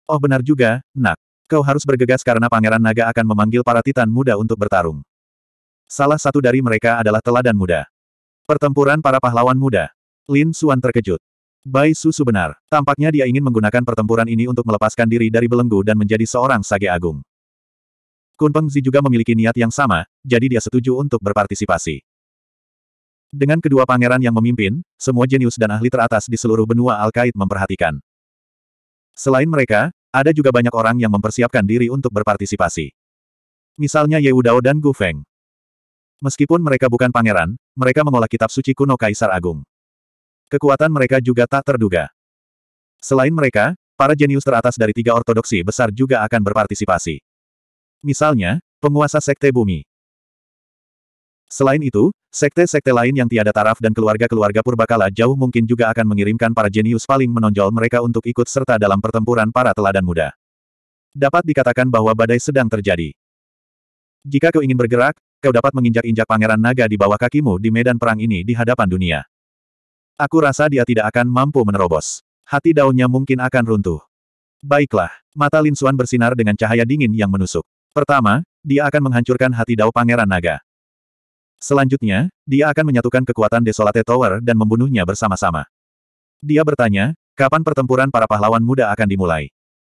Oh benar juga, nak. Kau harus bergegas karena Pangeran Naga akan memanggil para titan muda untuk bertarung. Salah satu dari mereka adalah teladan muda. Pertempuran para pahlawan muda. Lin Suan terkejut. Bai Susu benar. Tampaknya dia ingin menggunakan pertempuran ini untuk melepaskan diri dari belenggu dan menjadi seorang sage agung. Peng Zi juga memiliki niat yang sama, jadi dia setuju untuk berpartisipasi. Dengan kedua pangeran yang memimpin, semua jenius dan ahli teratas di seluruh benua Al-Kait memperhatikan. Selain mereka, ada juga banyak orang yang mempersiapkan diri untuk berpartisipasi. Misalnya Ye Dao dan Gu Feng. Meskipun mereka bukan pangeran, mereka mengolah kitab suci kuno Kaisar Agung. Kekuatan mereka juga tak terduga. Selain mereka, para jenius teratas dari tiga ortodoksi besar juga akan berpartisipasi. Misalnya, penguasa Sekte Bumi. Selain itu, sekte-sekte lain yang tiada taraf dan keluarga-keluarga purbakala jauh mungkin juga akan mengirimkan para jenius paling menonjol mereka untuk ikut serta dalam pertempuran para teladan muda. Dapat dikatakan bahwa badai sedang terjadi. Jika kau ingin bergerak, kau dapat menginjak-injak pangeran naga di bawah kakimu di medan perang ini di hadapan dunia. Aku rasa dia tidak akan mampu menerobos. Hati daunnya mungkin akan runtuh. Baiklah, mata Lin Suan bersinar dengan cahaya dingin yang menusuk. Pertama, dia akan menghancurkan hati dao pangeran naga. Selanjutnya, dia akan menyatukan kekuatan Desolate Tower dan membunuhnya bersama-sama. Dia bertanya, kapan pertempuran para pahlawan muda akan dimulai?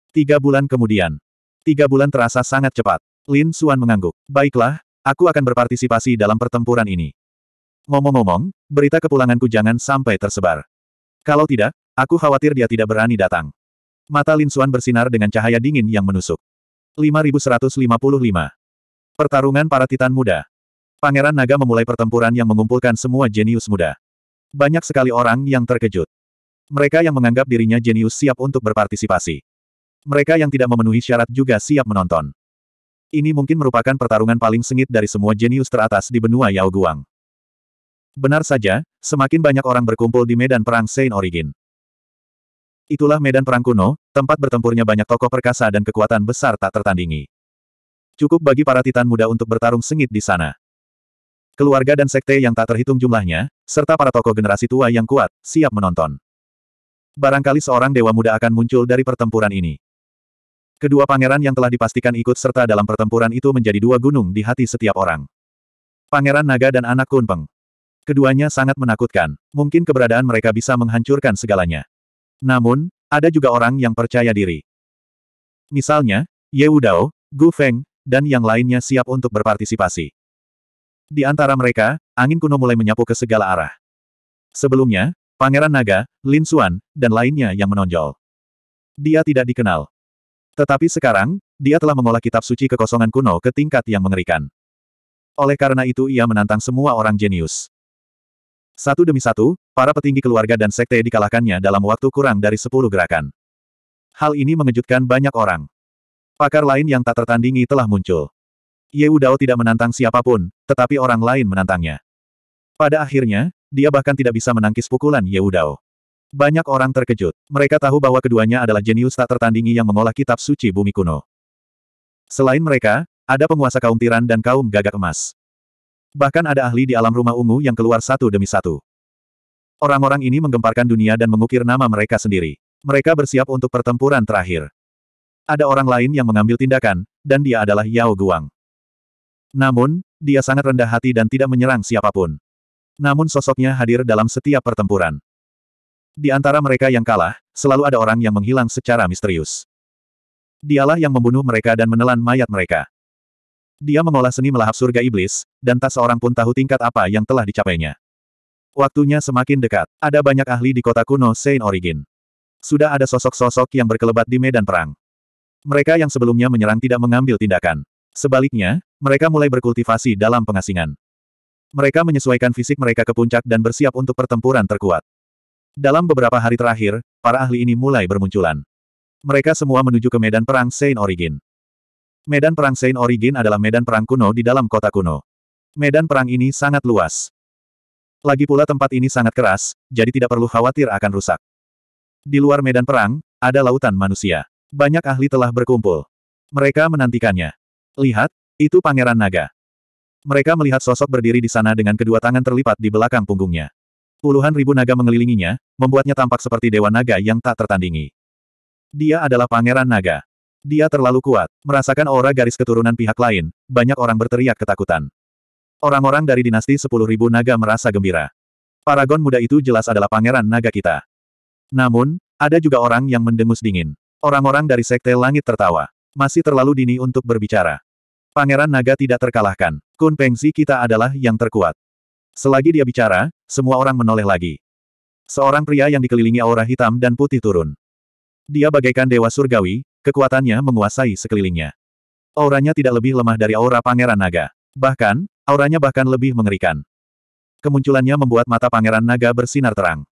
Tiga bulan kemudian. Tiga bulan terasa sangat cepat. Lin Suan mengangguk. Baiklah, aku akan berpartisipasi dalam pertempuran ini. Ngomong-ngomong, berita kepulanganku jangan sampai tersebar. Kalau tidak, aku khawatir dia tidak berani datang. Mata Lin Suan bersinar dengan cahaya dingin yang menusuk. 5155. Pertarungan para Titan Muda. Pangeran Naga memulai pertempuran yang mengumpulkan semua jenius muda. Banyak sekali orang yang terkejut. Mereka yang menganggap dirinya jenius siap untuk berpartisipasi. Mereka yang tidak memenuhi syarat juga siap menonton. Ini mungkin merupakan pertarungan paling sengit dari semua jenius teratas di benua Yao Guang. Benar saja, semakin banyak orang berkumpul di medan perang Saint Origin. Itulah medan perang kuno, tempat bertempurnya banyak tokoh perkasa dan kekuatan besar tak tertandingi. Cukup bagi para titan muda untuk bertarung sengit di sana keluarga dan sekte yang tak terhitung jumlahnya, serta para tokoh generasi tua yang kuat, siap menonton. Barangkali seorang dewa muda akan muncul dari pertempuran ini. Kedua pangeran yang telah dipastikan ikut serta dalam pertempuran itu menjadi dua gunung di hati setiap orang. Pangeran Naga dan anak Kunpeng. Keduanya sangat menakutkan. Mungkin keberadaan mereka bisa menghancurkan segalanya. Namun, ada juga orang yang percaya diri. Misalnya, Ye Wudao, Gu Feng, dan yang lainnya siap untuk berpartisipasi. Di antara mereka, angin kuno mulai menyapu ke segala arah. Sebelumnya, Pangeran Naga, Lin Xuan, dan lainnya yang menonjol. Dia tidak dikenal. Tetapi sekarang, dia telah mengolah kitab suci kekosongan kuno ke tingkat yang mengerikan. Oleh karena itu ia menantang semua orang jenius. Satu demi satu, para petinggi keluarga dan sekte dikalahkannya dalam waktu kurang dari sepuluh gerakan. Hal ini mengejutkan banyak orang. Pakar lain yang tak tertandingi telah muncul. Ye Udao tidak menantang siapapun, tetapi orang lain menantangnya. Pada akhirnya, dia bahkan tidak bisa menangkis pukulan Ye Udao. Banyak orang terkejut. Mereka tahu bahwa keduanya adalah jenius tak tertandingi yang mengolah kitab suci bumi kuno. Selain mereka, ada penguasa kaum tiran dan kaum gagak emas. Bahkan ada ahli di alam rumah ungu yang keluar satu demi satu. Orang-orang ini menggemparkan dunia dan mengukir nama mereka sendiri. Mereka bersiap untuk pertempuran terakhir. Ada orang lain yang mengambil tindakan, dan dia adalah Yao Guang. Namun, dia sangat rendah hati dan tidak menyerang siapapun. Namun sosoknya hadir dalam setiap pertempuran. Di antara mereka yang kalah, selalu ada orang yang menghilang secara misterius. Dialah yang membunuh mereka dan menelan mayat mereka. Dia mengolah seni melahap surga iblis, dan tak seorang pun tahu tingkat apa yang telah dicapainya. Waktunya semakin dekat. Ada banyak ahli di kota kuno Saint Origin. Sudah ada sosok-sosok yang berkelebat di medan perang. Mereka yang sebelumnya menyerang tidak mengambil tindakan. Sebaliknya, mereka mulai berkultivasi dalam pengasingan. Mereka menyesuaikan fisik mereka ke puncak dan bersiap untuk pertempuran terkuat. Dalam beberapa hari terakhir, para ahli ini mulai bermunculan. Mereka semua menuju ke medan perang Saint Origin. Medan perang Saint Origin adalah medan perang kuno di dalam kota kuno. Medan perang ini sangat luas. Lagi pula tempat ini sangat keras, jadi tidak perlu khawatir akan rusak. Di luar medan perang, ada lautan manusia. Banyak ahli telah berkumpul. Mereka menantikannya. Lihat, itu Pangeran Naga. Mereka melihat sosok berdiri di sana dengan kedua tangan terlipat di belakang punggungnya. Puluhan ribu naga mengelilinginya, membuatnya tampak seperti dewa naga yang tak tertandingi. Dia adalah Pangeran Naga. Dia terlalu kuat, merasakan aura garis keturunan pihak lain, banyak orang berteriak ketakutan. Orang-orang dari dinasti sepuluh ribu naga merasa gembira. Paragon muda itu jelas adalah pangeran naga kita. Namun, ada juga orang yang mendengus dingin. Orang-orang dari Sekte Langit tertawa. Masih terlalu dini untuk berbicara. Pangeran Naga tidak terkalahkan. Kun Pengzi kita adalah yang terkuat. Selagi dia bicara, semua orang menoleh lagi. Seorang pria yang dikelilingi aura hitam dan putih turun. Dia bagaikan dewa surgawi, kekuatannya menguasai sekelilingnya. Auranya tidak lebih lemah dari aura Pangeran Naga. Bahkan, auranya bahkan lebih mengerikan. Kemunculannya membuat mata Pangeran Naga bersinar terang.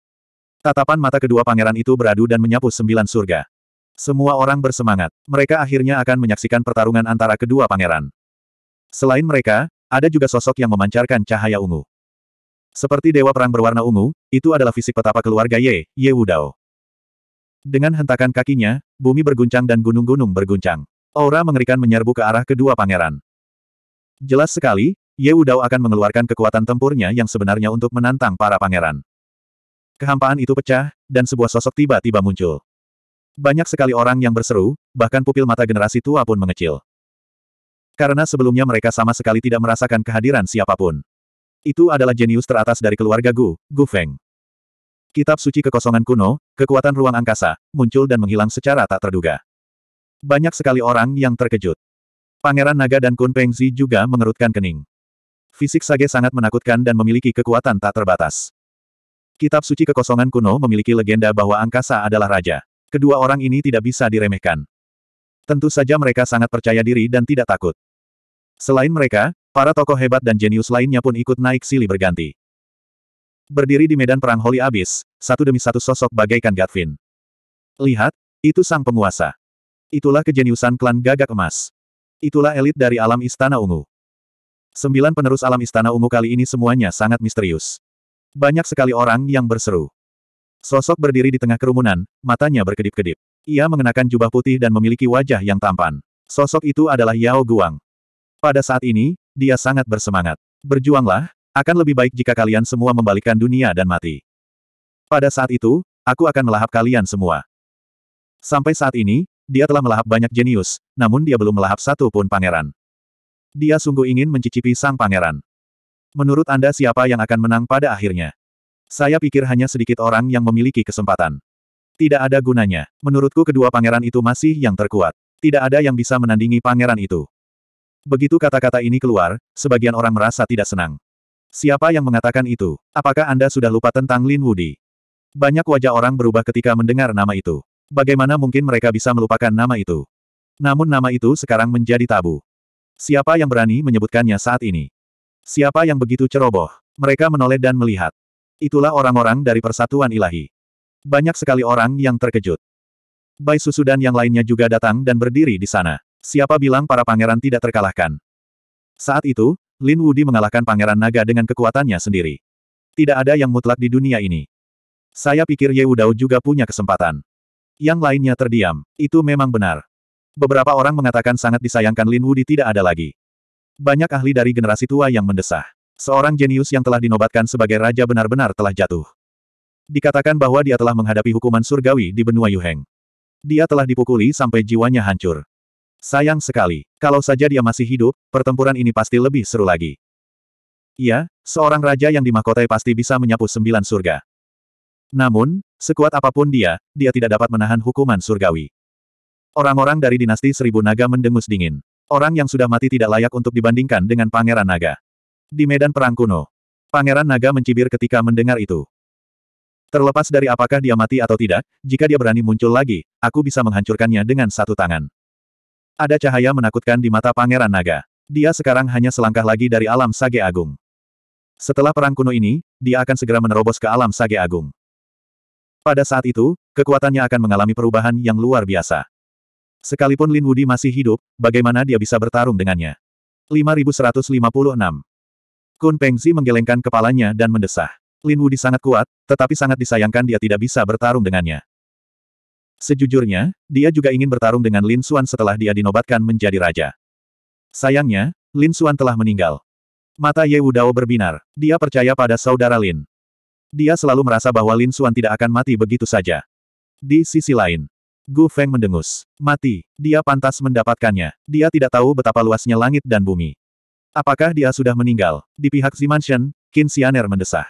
Tatapan mata kedua pangeran itu beradu dan menyapu sembilan surga. Semua orang bersemangat. Mereka akhirnya akan menyaksikan pertarungan antara kedua pangeran. Selain mereka, ada juga sosok yang memancarkan cahaya ungu. Seperti dewa perang berwarna ungu, itu adalah fisik petapa keluarga Ye, Ye Wudao. Dengan hentakan kakinya, bumi berguncang dan gunung-gunung berguncang. Aura mengerikan menyerbu ke arah kedua pangeran. Jelas sekali, Ye Wudao akan mengeluarkan kekuatan tempurnya yang sebenarnya untuk menantang para pangeran. Kehampaan itu pecah, dan sebuah sosok tiba-tiba muncul. Banyak sekali orang yang berseru, bahkan pupil mata generasi tua pun mengecil. Karena sebelumnya mereka sama sekali tidak merasakan kehadiran siapapun. Itu adalah jenius teratas dari keluarga Gu, Gu Feng. Kitab suci kekosongan kuno, kekuatan ruang angkasa, muncul dan menghilang secara tak terduga. Banyak sekali orang yang terkejut. Pangeran Naga dan Kun Pengzi juga mengerutkan kening. Fisik Sage sangat menakutkan dan memiliki kekuatan tak terbatas. Kitab suci kekosongan kuno memiliki legenda bahwa angkasa adalah raja. Kedua orang ini tidak bisa diremehkan. Tentu saja mereka sangat percaya diri dan tidak takut. Selain mereka, para tokoh hebat dan jenius lainnya pun ikut naik silih berganti. Berdiri di medan perang Holy Abyss, satu demi satu sosok bagaikan Gatvin. Lihat, itu sang penguasa. Itulah kejeniusan klan gagak emas. Itulah elit dari alam Istana Ungu. Sembilan penerus alam Istana Ungu kali ini semuanya sangat misterius. Banyak sekali orang yang berseru. Sosok berdiri di tengah kerumunan, matanya berkedip-kedip. Ia mengenakan jubah putih dan memiliki wajah yang tampan. Sosok itu adalah Yao Guang. Pada saat ini, dia sangat bersemangat. Berjuanglah, akan lebih baik jika kalian semua membalikkan dunia dan mati. Pada saat itu, aku akan melahap kalian semua. Sampai saat ini, dia telah melahap banyak jenius, namun dia belum melahap satu pun pangeran. Dia sungguh ingin mencicipi sang pangeran. Menurut Anda siapa yang akan menang pada akhirnya? Saya pikir hanya sedikit orang yang memiliki kesempatan. Tidak ada gunanya. Menurutku kedua pangeran itu masih yang terkuat. Tidak ada yang bisa menandingi pangeran itu. Begitu kata-kata ini keluar, sebagian orang merasa tidak senang. Siapa yang mengatakan itu? Apakah Anda sudah lupa tentang Lin Wudi? Banyak wajah orang berubah ketika mendengar nama itu. Bagaimana mungkin mereka bisa melupakan nama itu? Namun nama itu sekarang menjadi tabu. Siapa yang berani menyebutkannya saat ini? Siapa yang begitu ceroboh? Mereka menoleh dan melihat. Itulah orang-orang dari persatuan ilahi. Banyak sekali orang yang terkejut. Bai Susu dan yang lainnya juga datang dan berdiri di sana. Siapa bilang para pangeran tidak terkalahkan? Saat itu, Lin Wudi mengalahkan pangeran naga dengan kekuatannya sendiri. Tidak ada yang mutlak di dunia ini. Saya pikir Ye Wudao juga punya kesempatan. Yang lainnya terdiam. Itu memang benar. Beberapa orang mengatakan sangat disayangkan Lin Wudi tidak ada lagi. Banyak ahli dari generasi tua yang mendesah. Seorang jenius yang telah dinobatkan sebagai raja benar-benar telah jatuh. Dikatakan bahwa dia telah menghadapi hukuman surgawi di benua Yuheng. Dia telah dipukuli sampai jiwanya hancur. Sayang sekali. Kalau saja dia masih hidup, pertempuran ini pasti lebih seru lagi. Iya, seorang raja yang dimahkotai pasti bisa menyapu sembilan surga. Namun, sekuat apapun dia, dia tidak dapat menahan hukuman surgawi. Orang-orang dari dinasti seribu naga mendengus dingin. Orang yang sudah mati tidak layak untuk dibandingkan dengan pangeran naga. Di medan perang kuno, pangeran naga mencibir ketika mendengar itu. Terlepas dari apakah dia mati atau tidak, jika dia berani muncul lagi, aku bisa menghancurkannya dengan satu tangan. Ada cahaya menakutkan di mata Pangeran Naga. Dia sekarang hanya selangkah lagi dari alam Sage Agung. Setelah perang kuno ini, dia akan segera menerobos ke alam Sage Agung. Pada saat itu, kekuatannya akan mengalami perubahan yang luar biasa. Sekalipun Lin Wudi masih hidup, bagaimana dia bisa bertarung dengannya? 5156 Kun Pengzi menggelengkan kepalanya dan mendesah. Lin Wudi sangat kuat, tetapi sangat disayangkan dia tidak bisa bertarung dengannya. Sejujurnya, dia juga ingin bertarung dengan Lin Xuan setelah dia dinobatkan menjadi raja. Sayangnya, Lin Xuan telah meninggal. Mata Ye Wu Dao berbinar. Dia percaya pada saudara Lin. Dia selalu merasa bahwa Lin Xuan tidak akan mati begitu saja. Di sisi lain, Gu Feng mendengus. Mati, dia pantas mendapatkannya. Dia tidak tahu betapa luasnya langit dan bumi. Apakah dia sudah meninggal? Di pihak Zimanshen, Qin Xianer mendesah.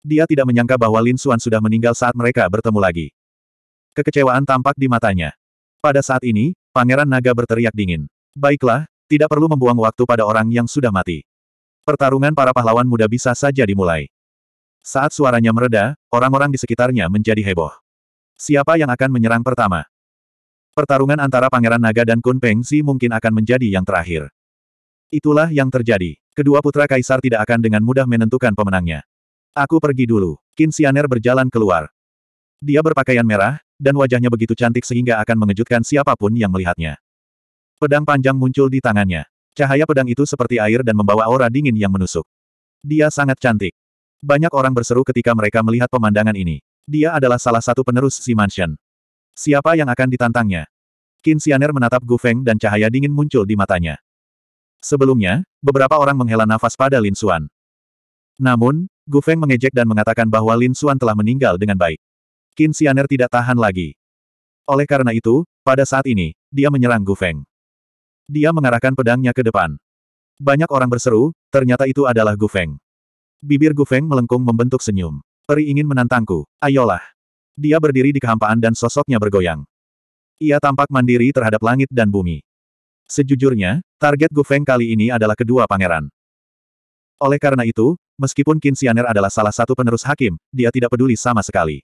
Dia tidak menyangka bahwa Lin Xuan sudah meninggal saat mereka bertemu lagi. Kekecewaan tampak di matanya. Pada saat ini, Pangeran Naga berteriak dingin. Baiklah, tidak perlu membuang waktu pada orang yang sudah mati. Pertarungan para pahlawan muda bisa saja dimulai. Saat suaranya mereda, orang-orang di sekitarnya menjadi heboh. Siapa yang akan menyerang pertama? Pertarungan antara Pangeran Naga dan Kun Si mungkin akan menjadi yang terakhir. Itulah yang terjadi. Kedua putra kaisar tidak akan dengan mudah menentukan pemenangnya. Aku pergi dulu. Kinsianer berjalan keluar. Dia berpakaian merah, dan wajahnya begitu cantik sehingga akan mengejutkan siapapun yang melihatnya. Pedang panjang muncul di tangannya. Cahaya pedang itu seperti air dan membawa aura dingin yang menusuk. Dia sangat cantik. Banyak orang berseru ketika mereka melihat pemandangan ini. Dia adalah salah satu penerus si mansion. Siapa yang akan ditantangnya? Qin Xianer menatap Gu Feng dan cahaya dingin muncul di matanya. Sebelumnya, beberapa orang menghela nafas pada Lin Xuan. Namun, Gu Feng mengejek dan mengatakan bahwa Lin Xuan telah meninggal dengan baik. Qin Xianer tidak tahan lagi. Oleh karena itu, pada saat ini, dia menyerang Gu Feng. Dia mengarahkan pedangnya ke depan. Banyak orang berseru, ternyata itu adalah Gu Feng. Bibir Gu Feng melengkung membentuk senyum. Peri ingin menantangku, ayolah. Dia berdiri di kehampaan dan sosoknya bergoyang. Ia tampak mandiri terhadap langit dan bumi. Sejujurnya, target Gu Feng kali ini adalah kedua pangeran. Oleh karena itu, meskipun Qin Xianer adalah salah satu penerus hakim, dia tidak peduli sama sekali.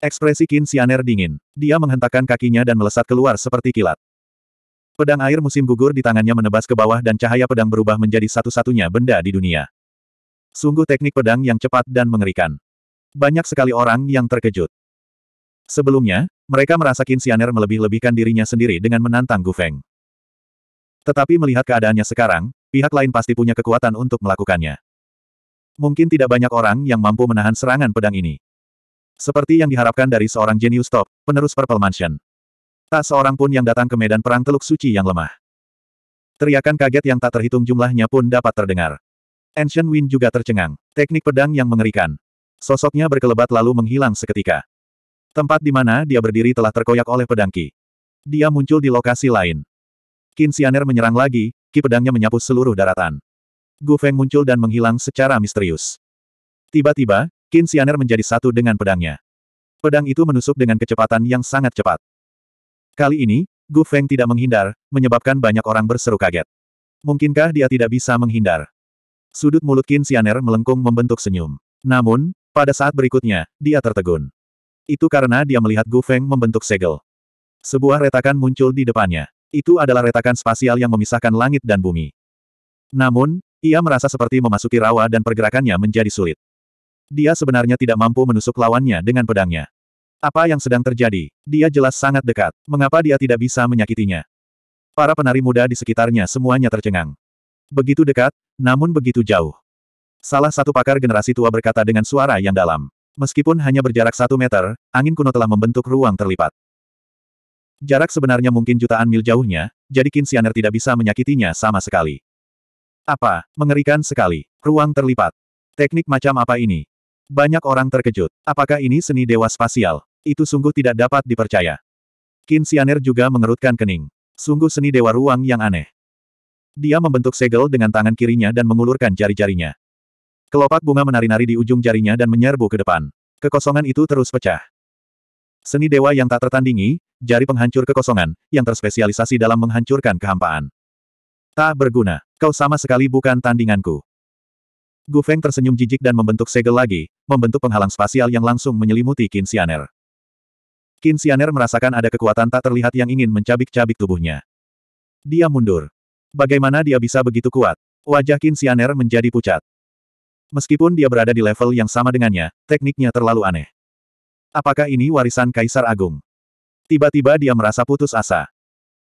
Ekspresi Qin Xianer dingin. Dia menghentakkan kakinya dan melesat keluar seperti kilat. Pedang air musim gugur di tangannya menebas ke bawah dan cahaya pedang berubah menjadi satu-satunya benda di dunia. Sungguh teknik pedang yang cepat dan mengerikan. Banyak sekali orang yang terkejut. Sebelumnya, mereka merasa Qin Xianer melebih-lebihkan dirinya sendiri dengan menantang Gu Feng. Tetapi melihat keadaannya sekarang, pihak lain pasti punya kekuatan untuk melakukannya. Mungkin tidak banyak orang yang mampu menahan serangan pedang ini. Seperti yang diharapkan dari seorang jenius top, penerus Purple Mansion. Tak seorang pun yang datang ke medan perang Teluk Suci yang lemah. Teriakan kaget yang tak terhitung jumlahnya pun dapat terdengar. Ancient Wind juga tercengang. Teknik pedang yang mengerikan. Sosoknya berkelebat lalu menghilang seketika. Tempat di mana dia berdiri telah terkoyak oleh pedang Ki. Dia muncul di lokasi lain. Qin Xianer menyerang lagi, Ki pedangnya menyapu seluruh daratan. Gu Feng muncul dan menghilang secara misterius. Tiba-tiba, Qin Xianer menjadi satu dengan pedangnya. Pedang itu menusuk dengan kecepatan yang sangat cepat. Kali ini, Gu Feng tidak menghindar, menyebabkan banyak orang berseru kaget. Mungkinkah dia tidak bisa menghindar? Sudut mulut Qin Xianer melengkung membentuk senyum. Namun, pada saat berikutnya, dia tertegun. Itu karena dia melihat Gu Feng membentuk segel. Sebuah retakan muncul di depannya. Itu adalah retakan spasial yang memisahkan langit dan bumi. Namun, ia merasa seperti memasuki rawa dan pergerakannya menjadi sulit. Dia sebenarnya tidak mampu menusuk lawannya dengan pedangnya. Apa yang sedang terjadi? Dia jelas sangat dekat. Mengapa dia tidak bisa menyakitinya? Para penari muda di sekitarnya semuanya tercengang. Begitu dekat, namun begitu jauh. Salah satu pakar generasi tua berkata dengan suara yang dalam. Meskipun hanya berjarak satu meter, angin kuno telah membentuk ruang terlipat. Jarak sebenarnya mungkin jutaan mil jauhnya, jadi Kinsianer tidak bisa menyakitinya sama sekali. Apa? Mengerikan sekali. Ruang terlipat. Teknik macam apa ini? Banyak orang terkejut. Apakah ini seni dewa spasial? Itu sungguh tidak dapat dipercaya. Qin Xianer juga mengerutkan kening. Sungguh seni dewa ruang yang aneh. Dia membentuk segel dengan tangan kirinya dan mengulurkan jari-jarinya. Kelopak bunga menari-nari di ujung jarinya dan menyerbu ke depan. Kekosongan itu terus pecah. Seni dewa yang tak tertandingi, jari penghancur kekosongan, yang terspesialisasi dalam menghancurkan kehampaan. Tak berguna. Kau sama sekali bukan tandinganku. Gu Feng tersenyum jijik dan membentuk segel lagi, membentuk penghalang spasial yang langsung menyelimuti Qin Xianer. Qin Xianer merasakan ada kekuatan tak terlihat yang ingin mencabik-cabik tubuhnya. Dia mundur. Bagaimana dia bisa begitu kuat? Wajah Qin Xianer menjadi pucat. Meskipun dia berada di level yang sama dengannya, tekniknya terlalu aneh. Apakah ini warisan Kaisar Agung? Tiba-tiba dia merasa putus asa.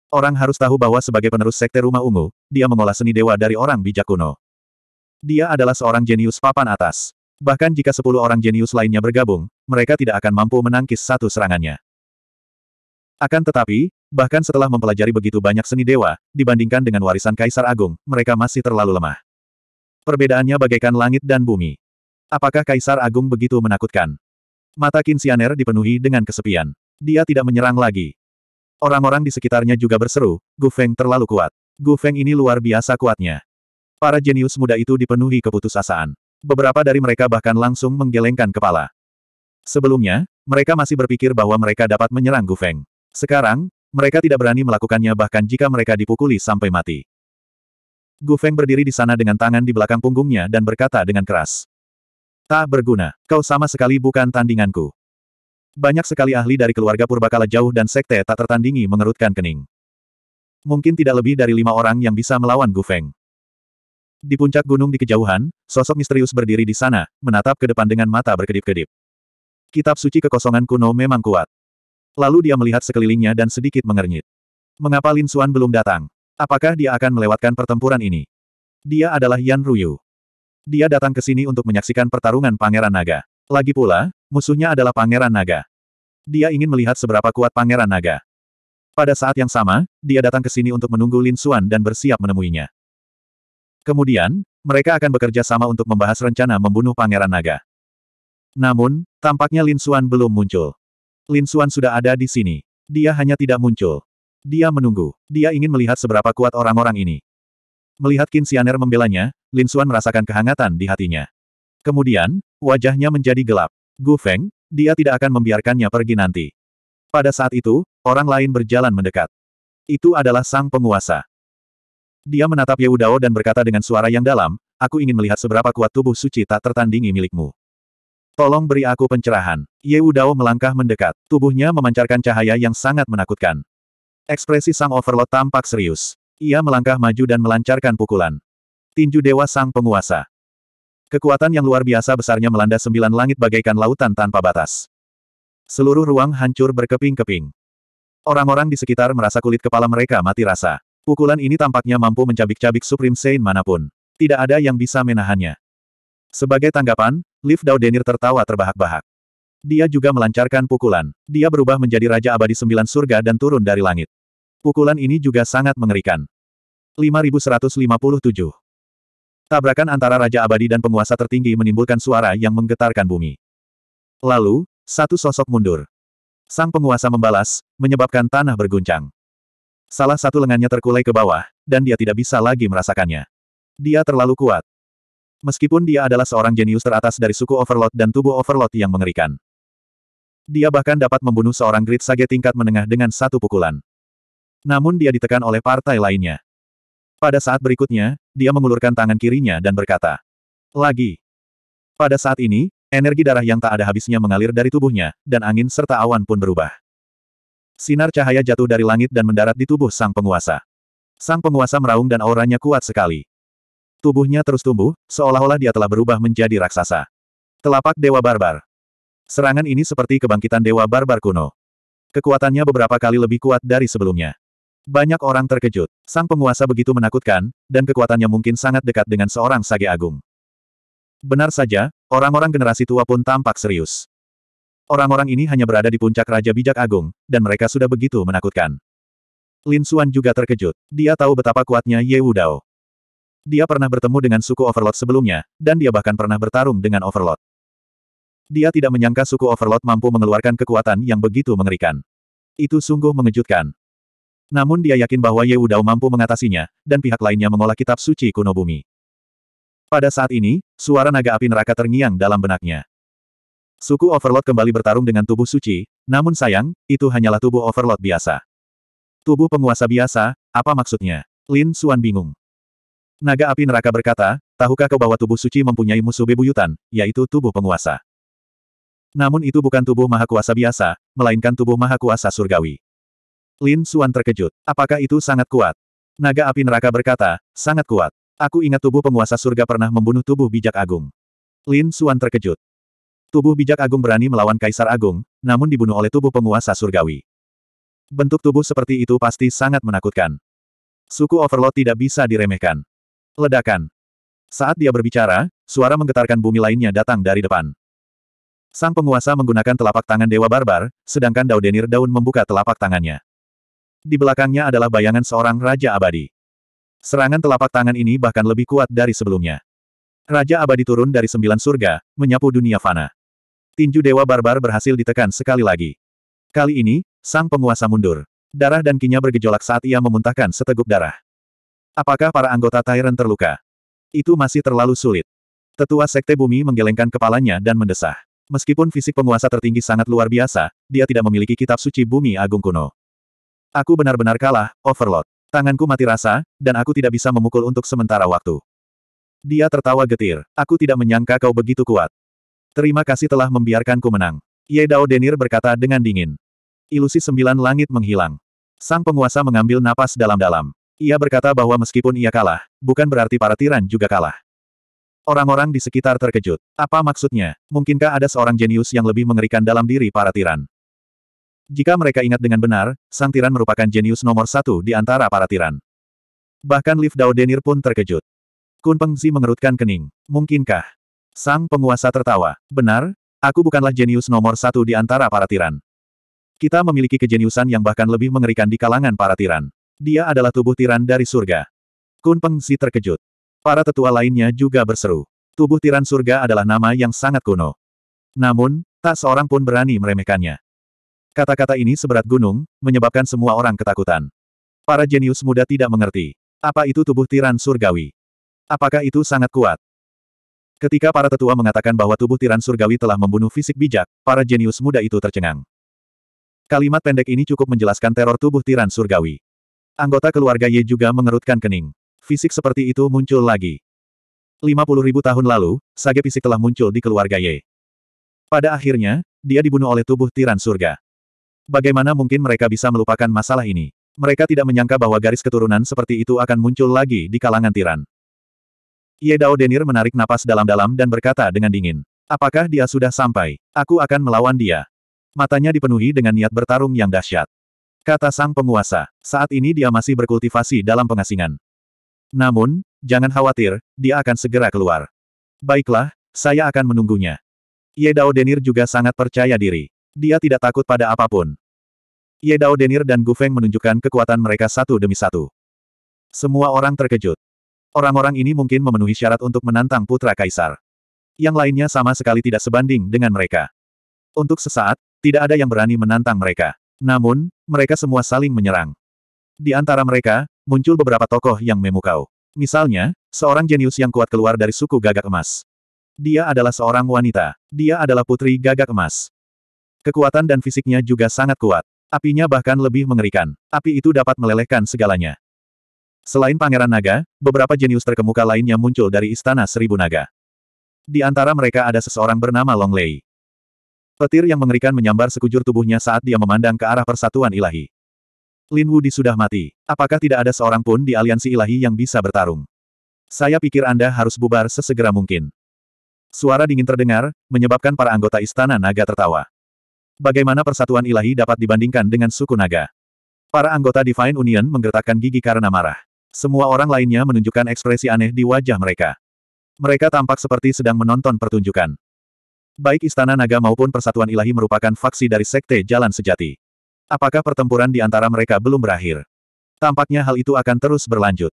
Orang harus tahu bahwa sebagai penerus Sekte Rumah Ungu, dia mengolah seni dewa dari orang bijak kuno. Dia adalah seorang jenius papan atas. Bahkan jika sepuluh orang jenius lainnya bergabung, mereka tidak akan mampu menangkis satu serangannya. Akan tetapi, bahkan setelah mempelajari begitu banyak seni dewa, dibandingkan dengan warisan Kaisar Agung, mereka masih terlalu lemah. Perbedaannya bagaikan langit dan bumi. Apakah Kaisar Agung begitu menakutkan? Mata Kinsianer dipenuhi dengan kesepian. Dia tidak menyerang lagi. Orang-orang di sekitarnya juga berseru, Gu Feng terlalu kuat. Gu Feng ini luar biasa kuatnya. Para jenius muda itu dipenuhi keputusasaan. Beberapa dari mereka bahkan langsung menggelengkan kepala. Sebelumnya, mereka masih berpikir bahwa mereka dapat menyerang Gu Feng. Sekarang, mereka tidak berani melakukannya bahkan jika mereka dipukuli sampai mati. Gu Feng berdiri di sana dengan tangan di belakang punggungnya dan berkata dengan keras. Tak berguna, kau sama sekali bukan tandinganku. Banyak sekali ahli dari keluarga purbakala jauh dan sekte tak tertandingi mengerutkan kening. Mungkin tidak lebih dari lima orang yang bisa melawan Gu Feng. Di puncak gunung di kejauhan, sosok misterius berdiri di sana, menatap ke depan dengan mata berkedip-kedip. Kitab suci kekosongan kuno memang kuat. Lalu dia melihat sekelilingnya dan sedikit mengernyit. Mengapa Lin Xuan belum datang? Apakah dia akan melewatkan pertempuran ini? Dia adalah Yan Ruyu. Dia datang ke sini untuk menyaksikan pertarungan Pangeran Naga. Lagi pula, musuhnya adalah Pangeran Naga. Dia ingin melihat seberapa kuat Pangeran Naga. Pada saat yang sama, dia datang ke sini untuk menunggu Lin Xuan dan bersiap menemuinya. Kemudian, mereka akan bekerja sama untuk membahas rencana membunuh Pangeran Naga. Namun, tampaknya Lin Xuan belum muncul. Lin Xuan sudah ada di sini. Dia hanya tidak muncul. Dia menunggu. Dia ingin melihat seberapa kuat orang-orang ini. Melihat Qin Xianer membelanya, Lin Xuan merasakan kehangatan di hatinya. Kemudian, wajahnya menjadi gelap. Gu Feng, dia tidak akan membiarkannya pergi nanti. Pada saat itu, orang lain berjalan mendekat. Itu adalah sang penguasa. Dia menatap Yeudao dan berkata dengan suara yang dalam, aku ingin melihat seberapa kuat tubuh suci tak tertandingi milikmu. Tolong beri aku pencerahan. Yeudao melangkah mendekat, tubuhnya memancarkan cahaya yang sangat menakutkan. Ekspresi sang overlord tampak serius. Ia melangkah maju dan melancarkan pukulan. Tinju Dewa Sang Penguasa. Kekuatan yang luar biasa besarnya melanda sembilan langit bagaikan lautan tanpa batas. Seluruh ruang hancur berkeping-keping. Orang-orang di sekitar merasa kulit kepala mereka mati rasa. Pukulan ini tampaknya mampu mencabik-cabik Supreme Saint manapun. Tidak ada yang bisa menahannya. Sebagai tanggapan, Liv Daudenir tertawa terbahak-bahak. Dia juga melancarkan pukulan. Dia berubah menjadi Raja Abadi Sembilan Surga dan turun dari langit. Pukulan ini juga sangat mengerikan. 5157 Tabrakan antara Raja Abadi dan penguasa tertinggi menimbulkan suara yang menggetarkan bumi. Lalu, satu sosok mundur. Sang penguasa membalas, menyebabkan tanah berguncang. Salah satu lengannya terkulai ke bawah, dan dia tidak bisa lagi merasakannya. Dia terlalu kuat. Meskipun dia adalah seorang jenius teratas dari suku Overlord dan tubuh Overlord yang mengerikan. Dia bahkan dapat membunuh seorang Great Sage tingkat menengah dengan satu pukulan. Namun dia ditekan oleh partai lainnya. Pada saat berikutnya, dia mengulurkan tangan kirinya dan berkata. Lagi. Pada saat ini, energi darah yang tak ada habisnya mengalir dari tubuhnya, dan angin serta awan pun berubah. Sinar cahaya jatuh dari langit dan mendarat di tubuh sang penguasa. Sang penguasa meraung dan auranya kuat sekali. Tubuhnya terus tumbuh, seolah-olah dia telah berubah menjadi raksasa. Telapak Dewa Barbar. Serangan ini seperti kebangkitan Dewa Barbar kuno. Kekuatannya beberapa kali lebih kuat dari sebelumnya. Banyak orang terkejut. Sang penguasa begitu menakutkan, dan kekuatannya mungkin sangat dekat dengan seorang sage agung. Benar saja, orang-orang generasi tua pun tampak serius. Orang-orang ini hanya berada di puncak Raja Bijak Agung, dan mereka sudah begitu menakutkan. Lin Xuan juga terkejut. Dia tahu betapa kuatnya Ye Wudao. Dia pernah bertemu dengan suku Overlord sebelumnya, dan dia bahkan pernah bertarung dengan Overlord. Dia tidak menyangka suku Overlord mampu mengeluarkan kekuatan yang begitu mengerikan. Itu sungguh mengejutkan. Namun dia yakin bahwa Ye Wudao mampu mengatasinya, dan pihak lainnya mengolah kitab suci kuno bumi. Pada saat ini, suara naga api neraka terngiang dalam benaknya. Suku Overlord kembali bertarung dengan tubuh suci, namun sayang, itu hanyalah tubuh Overlord biasa. Tubuh penguasa biasa, apa maksudnya? Lin Suan bingung. Naga api neraka berkata, tahukah kau bahwa tubuh suci mempunyai musuh bebuyutan, yaitu tubuh penguasa. Namun itu bukan tubuh maha kuasa biasa, melainkan tubuh maha kuasa surgawi. Lin Suan terkejut. Apakah itu sangat kuat? Naga api neraka berkata, sangat kuat. Aku ingat tubuh penguasa surga pernah membunuh tubuh bijak agung. Lin Suan terkejut. Tubuh bijak agung berani melawan Kaisar Agung, namun dibunuh oleh tubuh penguasa surgawi. Bentuk tubuh seperti itu pasti sangat menakutkan. Suku Overlord tidak bisa diremehkan. Ledakan. Saat dia berbicara, suara menggetarkan bumi lainnya datang dari depan. Sang penguasa menggunakan telapak tangan Dewa Barbar, sedangkan Daudenir Daun membuka telapak tangannya. Di belakangnya adalah bayangan seorang Raja Abadi. Serangan telapak tangan ini bahkan lebih kuat dari sebelumnya. Raja Abadi turun dari sembilan surga, menyapu dunia fana. Tinju Dewa Barbar berhasil ditekan sekali lagi. Kali ini, sang penguasa mundur. Darah dan kinya bergejolak saat ia memuntahkan seteguk darah. Apakah para anggota Tyrant terluka? Itu masih terlalu sulit. Tetua Sekte Bumi menggelengkan kepalanya dan mendesah. Meskipun fisik penguasa tertinggi sangat luar biasa, dia tidak memiliki kitab suci Bumi Agung kuno. Aku benar-benar kalah, Overlord. Tanganku mati rasa, dan aku tidak bisa memukul untuk sementara waktu. Dia tertawa getir. Aku tidak menyangka kau begitu kuat. Terima kasih telah membiarkanku menang. Ye Dao Denir berkata dengan dingin. Ilusi sembilan langit menghilang. Sang penguasa mengambil napas dalam-dalam. Ia berkata bahwa meskipun ia kalah, bukan berarti para tiran juga kalah. Orang-orang di sekitar terkejut. Apa maksudnya? Mungkinkah ada seorang jenius yang lebih mengerikan dalam diri para tiran? Jika mereka ingat dengan benar, sang tiran merupakan jenius nomor satu di antara para tiran. Bahkan Liv Dao Denir pun terkejut. Kun Pengzi mengerutkan kening. Mungkinkah? Sang penguasa tertawa. Benar, aku bukanlah jenius nomor satu di antara para tiran. Kita memiliki kejeniusan yang bahkan lebih mengerikan di kalangan para tiran. Dia adalah tubuh tiran dari surga. Kun Pengsi terkejut. Para tetua lainnya juga berseru. Tubuh tiran surga adalah nama yang sangat kuno. Namun, tak seorang pun berani meremehkannya. Kata-kata ini seberat gunung, menyebabkan semua orang ketakutan. Para jenius muda tidak mengerti. Apa itu tubuh tiran surgawi? Apakah itu sangat kuat? Ketika para tetua mengatakan bahwa tubuh tiran surgawi telah membunuh fisik bijak, para jenius muda itu tercengang. Kalimat pendek ini cukup menjelaskan teror tubuh tiran surgawi. Anggota keluarga Ye juga mengerutkan kening. Fisik seperti itu muncul lagi. 50 ribu tahun lalu, sage fisik telah muncul di keluarga Ye. Pada akhirnya, dia dibunuh oleh tubuh tiran surga. Bagaimana mungkin mereka bisa melupakan masalah ini? Mereka tidak menyangka bahwa garis keturunan seperti itu akan muncul lagi di kalangan tiran. Ye Dao Denir menarik napas dalam-dalam dan berkata dengan dingin. Apakah dia sudah sampai? Aku akan melawan dia. Matanya dipenuhi dengan niat bertarung yang dahsyat. Kata sang penguasa, saat ini dia masih berkultivasi dalam pengasingan. Namun, jangan khawatir, dia akan segera keluar. Baiklah, saya akan menunggunya. Ye Dao Denir juga sangat percaya diri. Dia tidak takut pada apapun. Ye Dao Denir dan Gu Feng menunjukkan kekuatan mereka satu demi satu. Semua orang terkejut. Orang-orang ini mungkin memenuhi syarat untuk menantang putra kaisar. Yang lainnya sama sekali tidak sebanding dengan mereka. Untuk sesaat, tidak ada yang berani menantang mereka. Namun, mereka semua saling menyerang. Di antara mereka, muncul beberapa tokoh yang memukau. Misalnya, seorang jenius yang kuat keluar dari suku gagak emas. Dia adalah seorang wanita. Dia adalah putri gagak emas. Kekuatan dan fisiknya juga sangat kuat. Apinya bahkan lebih mengerikan. Api itu dapat melelehkan segalanya. Selain Pangeran Naga, beberapa jenius terkemuka lainnya muncul dari Istana Seribu Naga. Di antara mereka ada seseorang bernama Long Lei. Petir yang mengerikan menyambar sekujur tubuhnya saat dia memandang ke arah persatuan ilahi. Lin Wudi sudah mati. Apakah tidak ada seorang pun di aliansi ilahi yang bisa bertarung? Saya pikir Anda harus bubar sesegera mungkin. Suara dingin terdengar, menyebabkan para anggota istana naga tertawa. Bagaimana persatuan ilahi dapat dibandingkan dengan suku naga? Para anggota Divine Union menggertakkan gigi karena marah. Semua orang lainnya menunjukkan ekspresi aneh di wajah mereka. Mereka tampak seperti sedang menonton pertunjukan. Baik Istana Naga maupun Persatuan Ilahi merupakan faksi dari Sekte Jalan Sejati. Apakah pertempuran di antara mereka belum berakhir? Tampaknya hal itu akan terus berlanjut.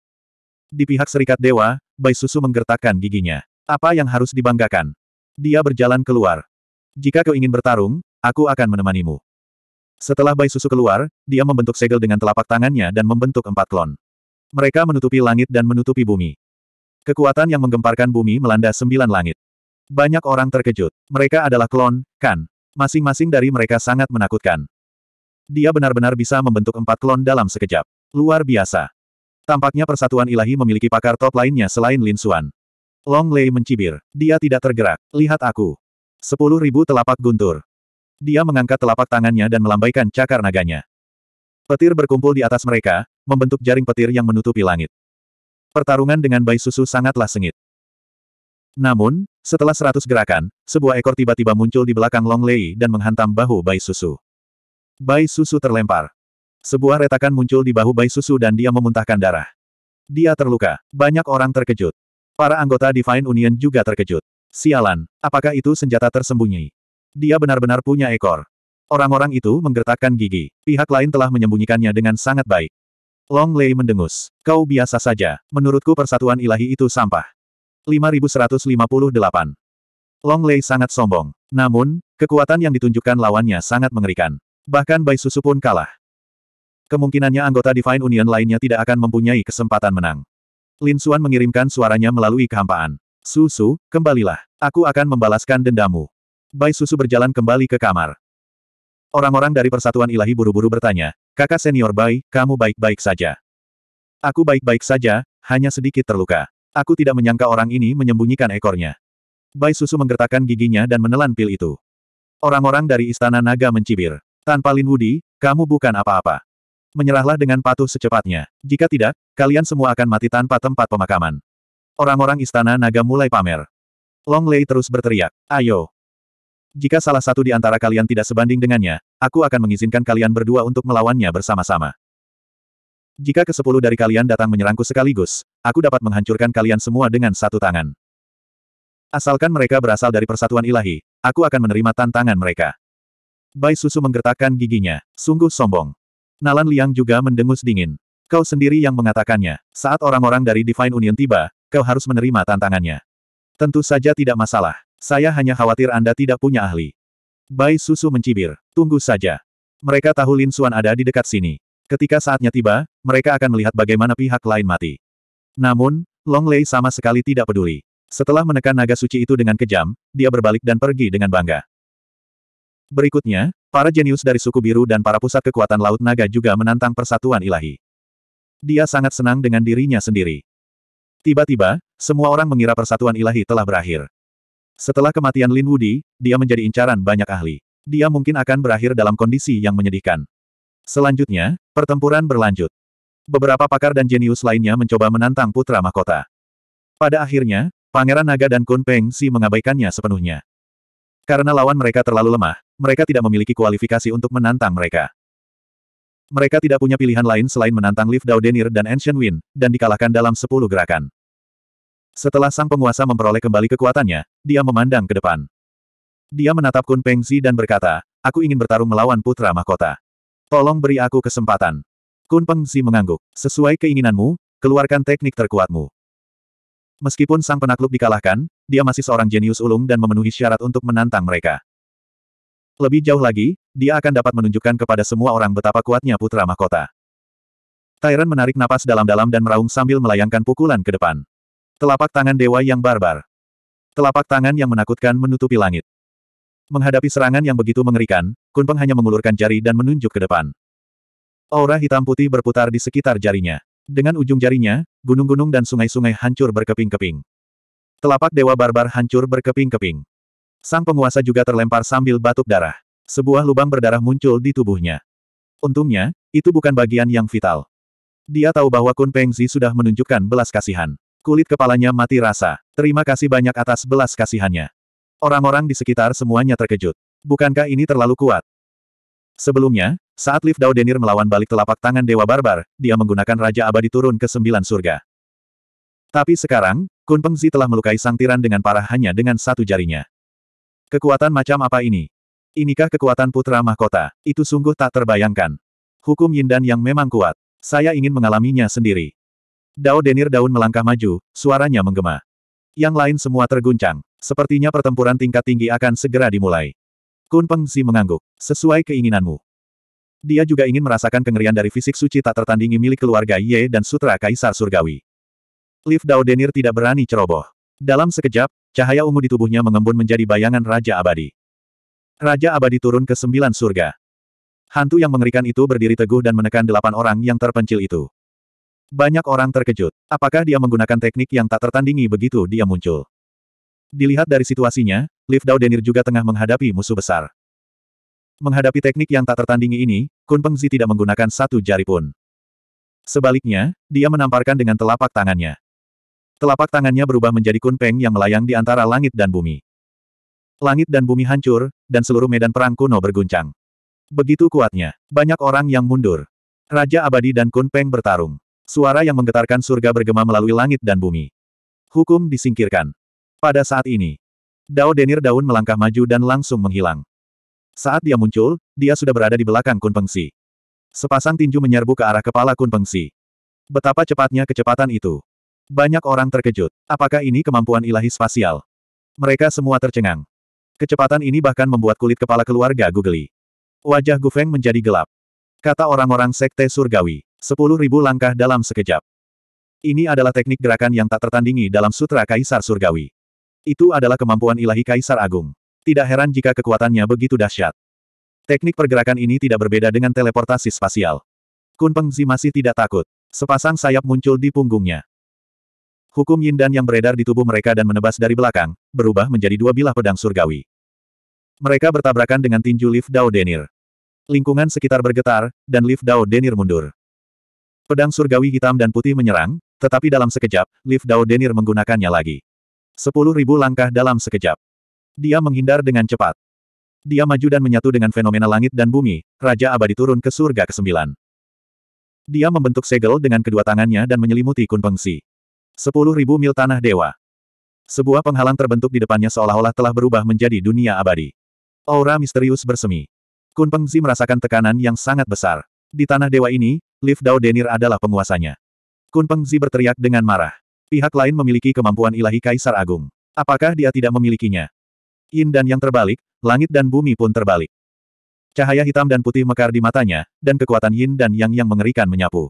Di pihak Serikat Dewa, Bai Susu menggertakkan giginya. Apa yang harus dibanggakan? Dia berjalan keluar. Jika kau ingin bertarung, aku akan menemanimu. Setelah Bai Susu keluar, dia membentuk segel dengan telapak tangannya dan membentuk empat klon. Mereka menutupi langit dan menutupi bumi. Kekuatan yang menggemparkan bumi melanda sembilan langit. Banyak orang terkejut. Mereka adalah klon, kan? Masing-masing dari mereka sangat menakutkan. Dia benar-benar bisa membentuk empat klon dalam sekejap. Luar biasa. Tampaknya persatuan ilahi memiliki pakar top lainnya selain Lin Xuan. Long Lei mencibir. Dia tidak tergerak. Lihat aku. Sepuluh ribu telapak guntur. Dia mengangkat telapak tangannya dan melambaikan cakar naganya. Petir berkumpul di atas mereka, membentuk jaring petir yang menutupi langit. Pertarungan dengan Bai Susu sangatlah sengit. Namun, setelah seratus gerakan, sebuah ekor tiba-tiba muncul di belakang Long Lei dan menghantam bahu Bai Susu. Bai Susu terlempar. Sebuah retakan muncul di bahu Bai Susu dan dia memuntahkan darah. Dia terluka. Banyak orang terkejut. Para anggota Divine Union juga terkejut. Sialan, apakah itu senjata tersembunyi? Dia benar-benar punya ekor. Orang-orang itu menggertakkan gigi. Pihak lain telah menyembunyikannya dengan sangat baik. Long Lei mendengus. Kau biasa saja. Menurutku persatuan ilahi itu sampah. 5158. Long Lei sangat sombong. Namun, kekuatan yang ditunjukkan lawannya sangat mengerikan. Bahkan Bai Susu pun kalah. Kemungkinannya anggota Divine Union lainnya tidak akan mempunyai kesempatan menang. Lin Xuan mengirimkan suaranya melalui kehampaan. Susu, kembalilah. Aku akan membalaskan dendamu. Bai Susu berjalan kembali ke kamar. Orang-orang dari Persatuan Ilahi buru-buru bertanya, kakak senior Bai, kamu baik-baik saja. Aku baik-baik saja, hanya sedikit terluka. Aku tidak menyangka orang ini menyembunyikan ekornya. Bai Susu menggertakkan giginya dan menelan pil itu. Orang-orang dari Istana Naga mencibir. Tanpa Lin Wudi, kamu bukan apa-apa. Menyerahlah dengan patuh secepatnya. Jika tidak, kalian semua akan mati tanpa tempat pemakaman. Orang-orang Istana Naga mulai pamer. Long Lei terus berteriak, ayo, jika salah satu di antara kalian tidak sebanding dengannya, aku akan mengizinkan kalian berdua untuk melawannya bersama-sama. Jika kesepuluh dari kalian datang menyerangku sekaligus, aku dapat menghancurkan kalian semua dengan satu tangan. Asalkan mereka berasal dari persatuan ilahi, aku akan menerima tantangan mereka. Bai Susu menggertakkan giginya, sungguh sombong. Nalan Liang juga mendengus dingin. Kau sendiri yang mengatakannya, saat orang-orang dari Divine Union tiba, kau harus menerima tantangannya. Tentu saja tidak masalah. Saya hanya khawatir Anda tidak punya ahli. Bai Susu mencibir. Tunggu saja. Mereka tahu Lin Xuan ada di dekat sini. Ketika saatnya tiba, mereka akan melihat bagaimana pihak lain mati. Namun, Long Lei sama sekali tidak peduli. Setelah menekan naga suci itu dengan kejam, dia berbalik dan pergi dengan bangga. Berikutnya, para jenius dari suku biru dan para pusat kekuatan laut naga juga menantang persatuan ilahi. Dia sangat senang dengan dirinya sendiri. Tiba-tiba, semua orang mengira persatuan ilahi telah berakhir. Setelah kematian Lin Wudi, dia menjadi incaran banyak ahli. Dia mungkin akan berakhir dalam kondisi yang menyedihkan. Selanjutnya, pertempuran berlanjut. Beberapa pakar dan jenius lainnya mencoba menantang putra mahkota. Pada akhirnya, Pangeran Naga dan Kun Peng Si mengabaikannya sepenuhnya. Karena lawan mereka terlalu lemah, mereka tidak memiliki kualifikasi untuk menantang mereka. Mereka tidak punya pilihan lain selain menantang Liv Daudenir dan Ancient Wind, dan dikalahkan dalam 10 gerakan. Setelah sang penguasa memperoleh kembali kekuatannya, dia memandang ke depan. Dia menatap Kun Pengzi dan berkata, aku ingin bertarung melawan putra mahkota. Tolong beri aku kesempatan. Kun Pengzi mengangguk. Sesuai keinginanmu, keluarkan teknik terkuatmu. Meskipun sang penakluk dikalahkan, dia masih seorang jenius ulung dan memenuhi syarat untuk menantang mereka. Lebih jauh lagi, dia akan dapat menunjukkan kepada semua orang betapa kuatnya putra mahkota. Tyrant menarik napas dalam-dalam dan meraung sambil melayangkan pukulan ke depan. Telapak tangan dewa yang barbar. Telapak tangan yang menakutkan menutupi langit. Menghadapi serangan yang begitu mengerikan, Kunpeng hanya mengulurkan jari dan menunjuk ke depan. Aura hitam putih berputar di sekitar jarinya. Dengan ujung jarinya, gunung-gunung dan sungai-sungai hancur berkeping-keping. Telapak dewa barbar hancur berkeping-keping. Sang penguasa juga terlempar sambil batuk darah. Sebuah lubang berdarah muncul di tubuhnya. Untungnya, itu bukan bagian yang vital. Dia tahu bahwa Kun Pengzi sudah menunjukkan belas kasihan. Kulit kepalanya mati rasa. Terima kasih banyak atas belas kasihannya. Orang-orang di sekitar semuanya terkejut. Bukankah ini terlalu kuat? Sebelumnya, saat Liv Dao melawan balik telapak tangan Dewa Barbar, dia menggunakan Raja Abadi turun ke sembilan surga. Tapi sekarang, Kun Pengzi telah melukai sang tiran dengan parah hanya dengan satu jarinya. Kekuatan macam apa ini? Inikah kekuatan putra mahkota? Itu sungguh tak terbayangkan. Hukum Yindan yang memang kuat. Saya ingin mengalaminya sendiri. Dao Denir Daun melangkah maju, suaranya menggema. Yang lain semua terguncang. Sepertinya pertempuran tingkat tinggi akan segera dimulai. Kun Zi mengangguk. Sesuai keinginanmu. Dia juga ingin merasakan kengerian dari fisik suci tak tertandingi milik keluarga Ye dan Sutra Kaisar Surgawi. Lift Dao Denir tidak berani ceroboh. Dalam sekejap, cahaya ungu di tubuhnya mengembun menjadi bayangan Raja Abadi. Raja Abadi turun ke sembilan surga. Hantu yang mengerikan itu berdiri teguh dan menekan delapan orang yang terpencil itu. Banyak orang terkejut. Apakah dia menggunakan teknik yang tak tertandingi begitu dia muncul? Dilihat dari situasinya, Liv Dao Denir juga tengah menghadapi musuh besar. Menghadapi teknik yang tak tertandingi ini, Kun Pengzi tidak menggunakan satu jari pun. Sebaliknya, dia menamparkan dengan telapak tangannya. Telapak tangannya berubah menjadi Kun Peng yang melayang di antara langit dan bumi. Langit dan bumi hancur, dan seluruh medan perang kuno berguncang. Begitu kuatnya, banyak orang yang mundur. Raja Abadi dan Kun Peng bertarung. Suara yang menggetarkan surga bergema melalui langit dan bumi. Hukum disingkirkan. Pada saat ini, Dao Denir Daun melangkah maju dan langsung menghilang. Saat dia muncul, dia sudah berada di belakang Kun Pengsi. Sepasang tinju menyerbu ke arah kepala Kun Pengsi. Betapa cepatnya kecepatan itu. Banyak orang terkejut. Apakah ini kemampuan ilahi spasial? Mereka semua tercengang. Kecepatan ini bahkan membuat kulit kepala keluarga Gugeli. Wajah Gu Feng menjadi gelap. Kata orang-orang sekte surgawi. Sepuluh ribu langkah dalam sekejap. Ini adalah teknik gerakan yang tak tertandingi dalam Sutra Kaisar Surgawi. Itu adalah kemampuan ilahi Kaisar Agung. Tidak heran jika kekuatannya begitu dahsyat. Teknik pergerakan ini tidak berbeda dengan teleportasi spasial. Kun Pengzi masih tidak takut. Sepasang sayap muncul di punggungnya. Hukum yin dan yang beredar di tubuh mereka dan menebas dari belakang, berubah menjadi dua bilah pedang surgawi. Mereka bertabrakan dengan tinju Lift Dao Denir. Lingkungan sekitar bergetar, dan Lift Dao Denir mundur. Pedang surgawi hitam dan putih menyerang, tetapi dalam sekejap, Liv Dao Denir menggunakannya lagi. Sepuluh ribu langkah dalam sekejap. Dia menghindar dengan cepat. Dia maju dan menyatu dengan fenomena langit dan bumi, Raja Abadi turun ke surga kesembilan. Dia membentuk segel dengan kedua tangannya dan menyelimuti kunpengsi. Sepuluh ribu mil tanah dewa. Sebuah penghalang terbentuk di depannya seolah-olah telah berubah menjadi dunia abadi. Aura misterius bersemi. Kunpengsi merasakan tekanan yang sangat besar. Di tanah dewa ini, Liv Dao Denir adalah penguasanya. Kun Pengzi berteriak dengan marah. Pihak lain memiliki kemampuan ilahi Kaisar Agung. Apakah dia tidak memilikinya? Yin dan yang terbalik, langit dan bumi pun terbalik. Cahaya hitam dan putih mekar di matanya, dan kekuatan Yin dan Yang yang mengerikan menyapu.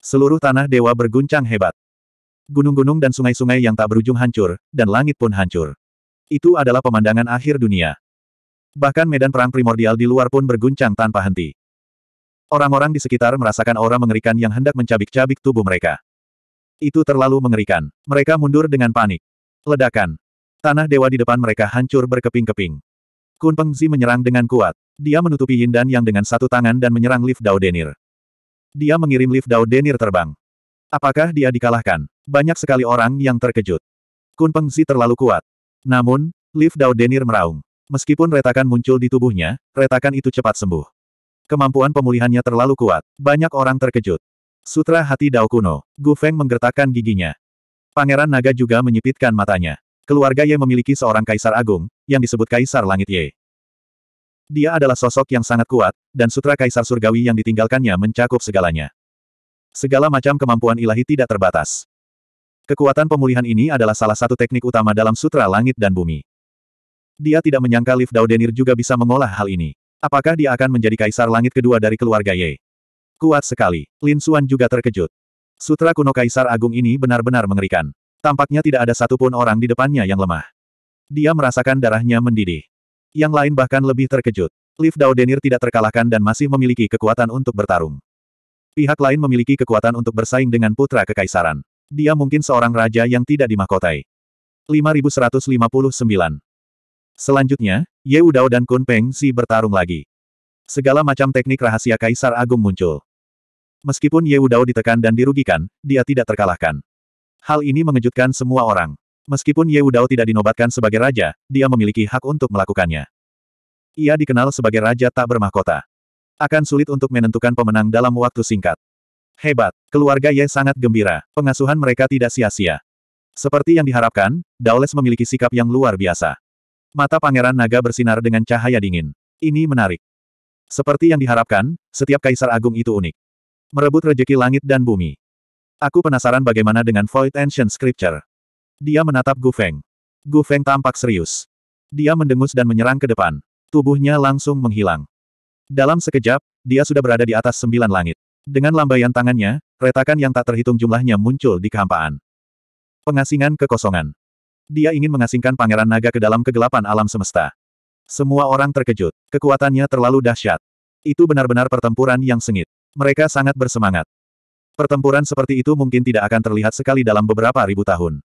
Seluruh tanah dewa berguncang hebat. Gunung-gunung dan sungai-sungai yang tak berujung hancur, dan langit pun hancur. Itu adalah pemandangan akhir dunia. Bahkan medan perang primordial di luar pun berguncang tanpa henti. Orang-orang di sekitar merasakan aura mengerikan yang hendak mencabik-cabik tubuh mereka. Itu terlalu mengerikan. Mereka mundur dengan panik. Ledakan. Tanah dewa di depan mereka hancur berkeping-keping. Kun Pengzi menyerang dengan kuat. Dia menutupi Yindan yang dengan satu tangan dan menyerang lift Dao Denir. Dia mengirim lift Dao Denir terbang. Apakah dia dikalahkan? Banyak sekali orang yang terkejut. Kun Pengzi terlalu kuat. Namun, lift Dao Denir meraung. Meskipun retakan muncul di tubuhnya, retakan itu cepat sembuh. Kemampuan pemulihannya terlalu kuat. Banyak orang terkejut. Sutra Hati Dao Kuno. Gu Feng menggertakkan giginya. Pangeran Naga juga menyipitkan matanya. Keluarga Ye memiliki seorang kaisar agung, yang disebut Kaisar Langit Ye. Dia adalah sosok yang sangat kuat, dan sutra kaisar surgawi yang ditinggalkannya mencakup segalanya. Segala macam kemampuan ilahi tidak terbatas. Kekuatan pemulihan ini adalah salah satu teknik utama dalam sutra langit dan bumi. Dia tidak menyangka Liv Daudenir juga bisa mengolah hal ini. Apakah dia akan menjadi kaisar langit kedua dari keluarga Ye? Kuat sekali. Lin Xuan juga terkejut. Sutra kuno kaisar agung ini benar-benar mengerikan. Tampaknya tidak ada satupun orang di depannya yang lemah. Dia merasakan darahnya mendidih. Yang lain bahkan lebih terkejut. Liv Daudenir tidak terkalahkan dan masih memiliki kekuatan untuk bertarung. Pihak lain memiliki kekuatan untuk bersaing dengan putra kekaisaran. Dia mungkin seorang raja yang tidak dimahkotai. 5159. Selanjutnya, Ye Udao dan Kun Peng Si bertarung lagi. Segala macam teknik rahasia Kaisar Agung muncul. Meskipun Ye Udao ditekan dan dirugikan, dia tidak terkalahkan. Hal ini mengejutkan semua orang. Meskipun Ye Udao tidak dinobatkan sebagai raja, dia memiliki hak untuk melakukannya. Ia dikenal sebagai raja tak bermahkota. Akan sulit untuk menentukan pemenang dalam waktu singkat. Hebat, keluarga Ye sangat gembira, pengasuhan mereka tidak sia-sia. Seperti yang diharapkan, Daoles memiliki sikap yang luar biasa. Mata Pangeran Naga bersinar dengan cahaya dingin. Ini menarik. Seperti yang diharapkan, setiap kaisar agung itu unik. Merebut rejeki langit dan bumi. Aku penasaran bagaimana dengan Void Ancient Scripture. Dia menatap Gu Feng. Gu Feng tampak serius. Dia mendengus dan menyerang ke depan. Tubuhnya langsung menghilang. Dalam sekejap, dia sudah berada di atas sembilan langit. Dengan lambaian tangannya, retakan yang tak terhitung jumlahnya muncul di kehampaan. Pengasingan kekosongan. Dia ingin mengasingkan pangeran naga ke dalam kegelapan alam semesta. Semua orang terkejut. Kekuatannya terlalu dahsyat. Itu benar-benar pertempuran yang sengit. Mereka sangat bersemangat. Pertempuran seperti itu mungkin tidak akan terlihat sekali dalam beberapa ribu tahun.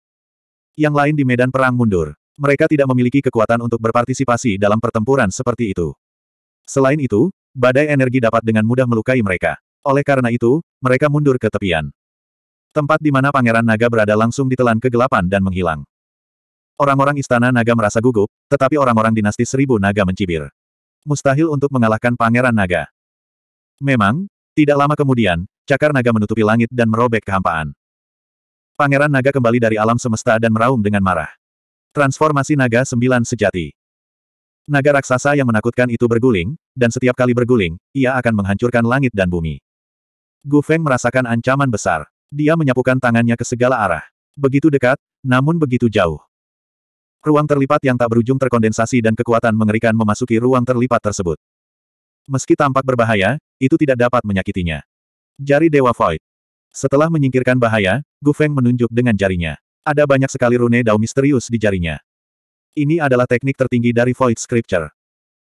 Yang lain di medan perang mundur. Mereka tidak memiliki kekuatan untuk berpartisipasi dalam pertempuran seperti itu. Selain itu, badai energi dapat dengan mudah melukai mereka. Oleh karena itu, mereka mundur ke tepian. Tempat di mana Pangeran Naga berada langsung ditelan kegelapan dan menghilang. Orang-orang istana naga merasa gugup, tetapi orang-orang dinasti seribu naga mencibir. Mustahil untuk mengalahkan pangeran naga. Memang, tidak lama kemudian, cakar naga menutupi langit dan merobek kehampaan. Pangeran naga kembali dari alam semesta dan meraung dengan marah. Transformasi naga sembilan sejati. Naga raksasa yang menakutkan itu berguling, dan setiap kali berguling, ia akan menghancurkan langit dan bumi. Gu Feng merasakan ancaman besar. Dia menyapukan tangannya ke segala arah. Begitu dekat, namun begitu jauh. Ruang terlipat yang tak berujung terkondensasi dan kekuatan mengerikan memasuki ruang terlipat tersebut. Meski tampak berbahaya, itu tidak dapat menyakitinya. Jari Dewa Void. Setelah menyingkirkan bahaya, Gu Feng menunjuk dengan jarinya. Ada banyak sekali rune dao misterius di jarinya. Ini adalah teknik tertinggi dari Void Scripture.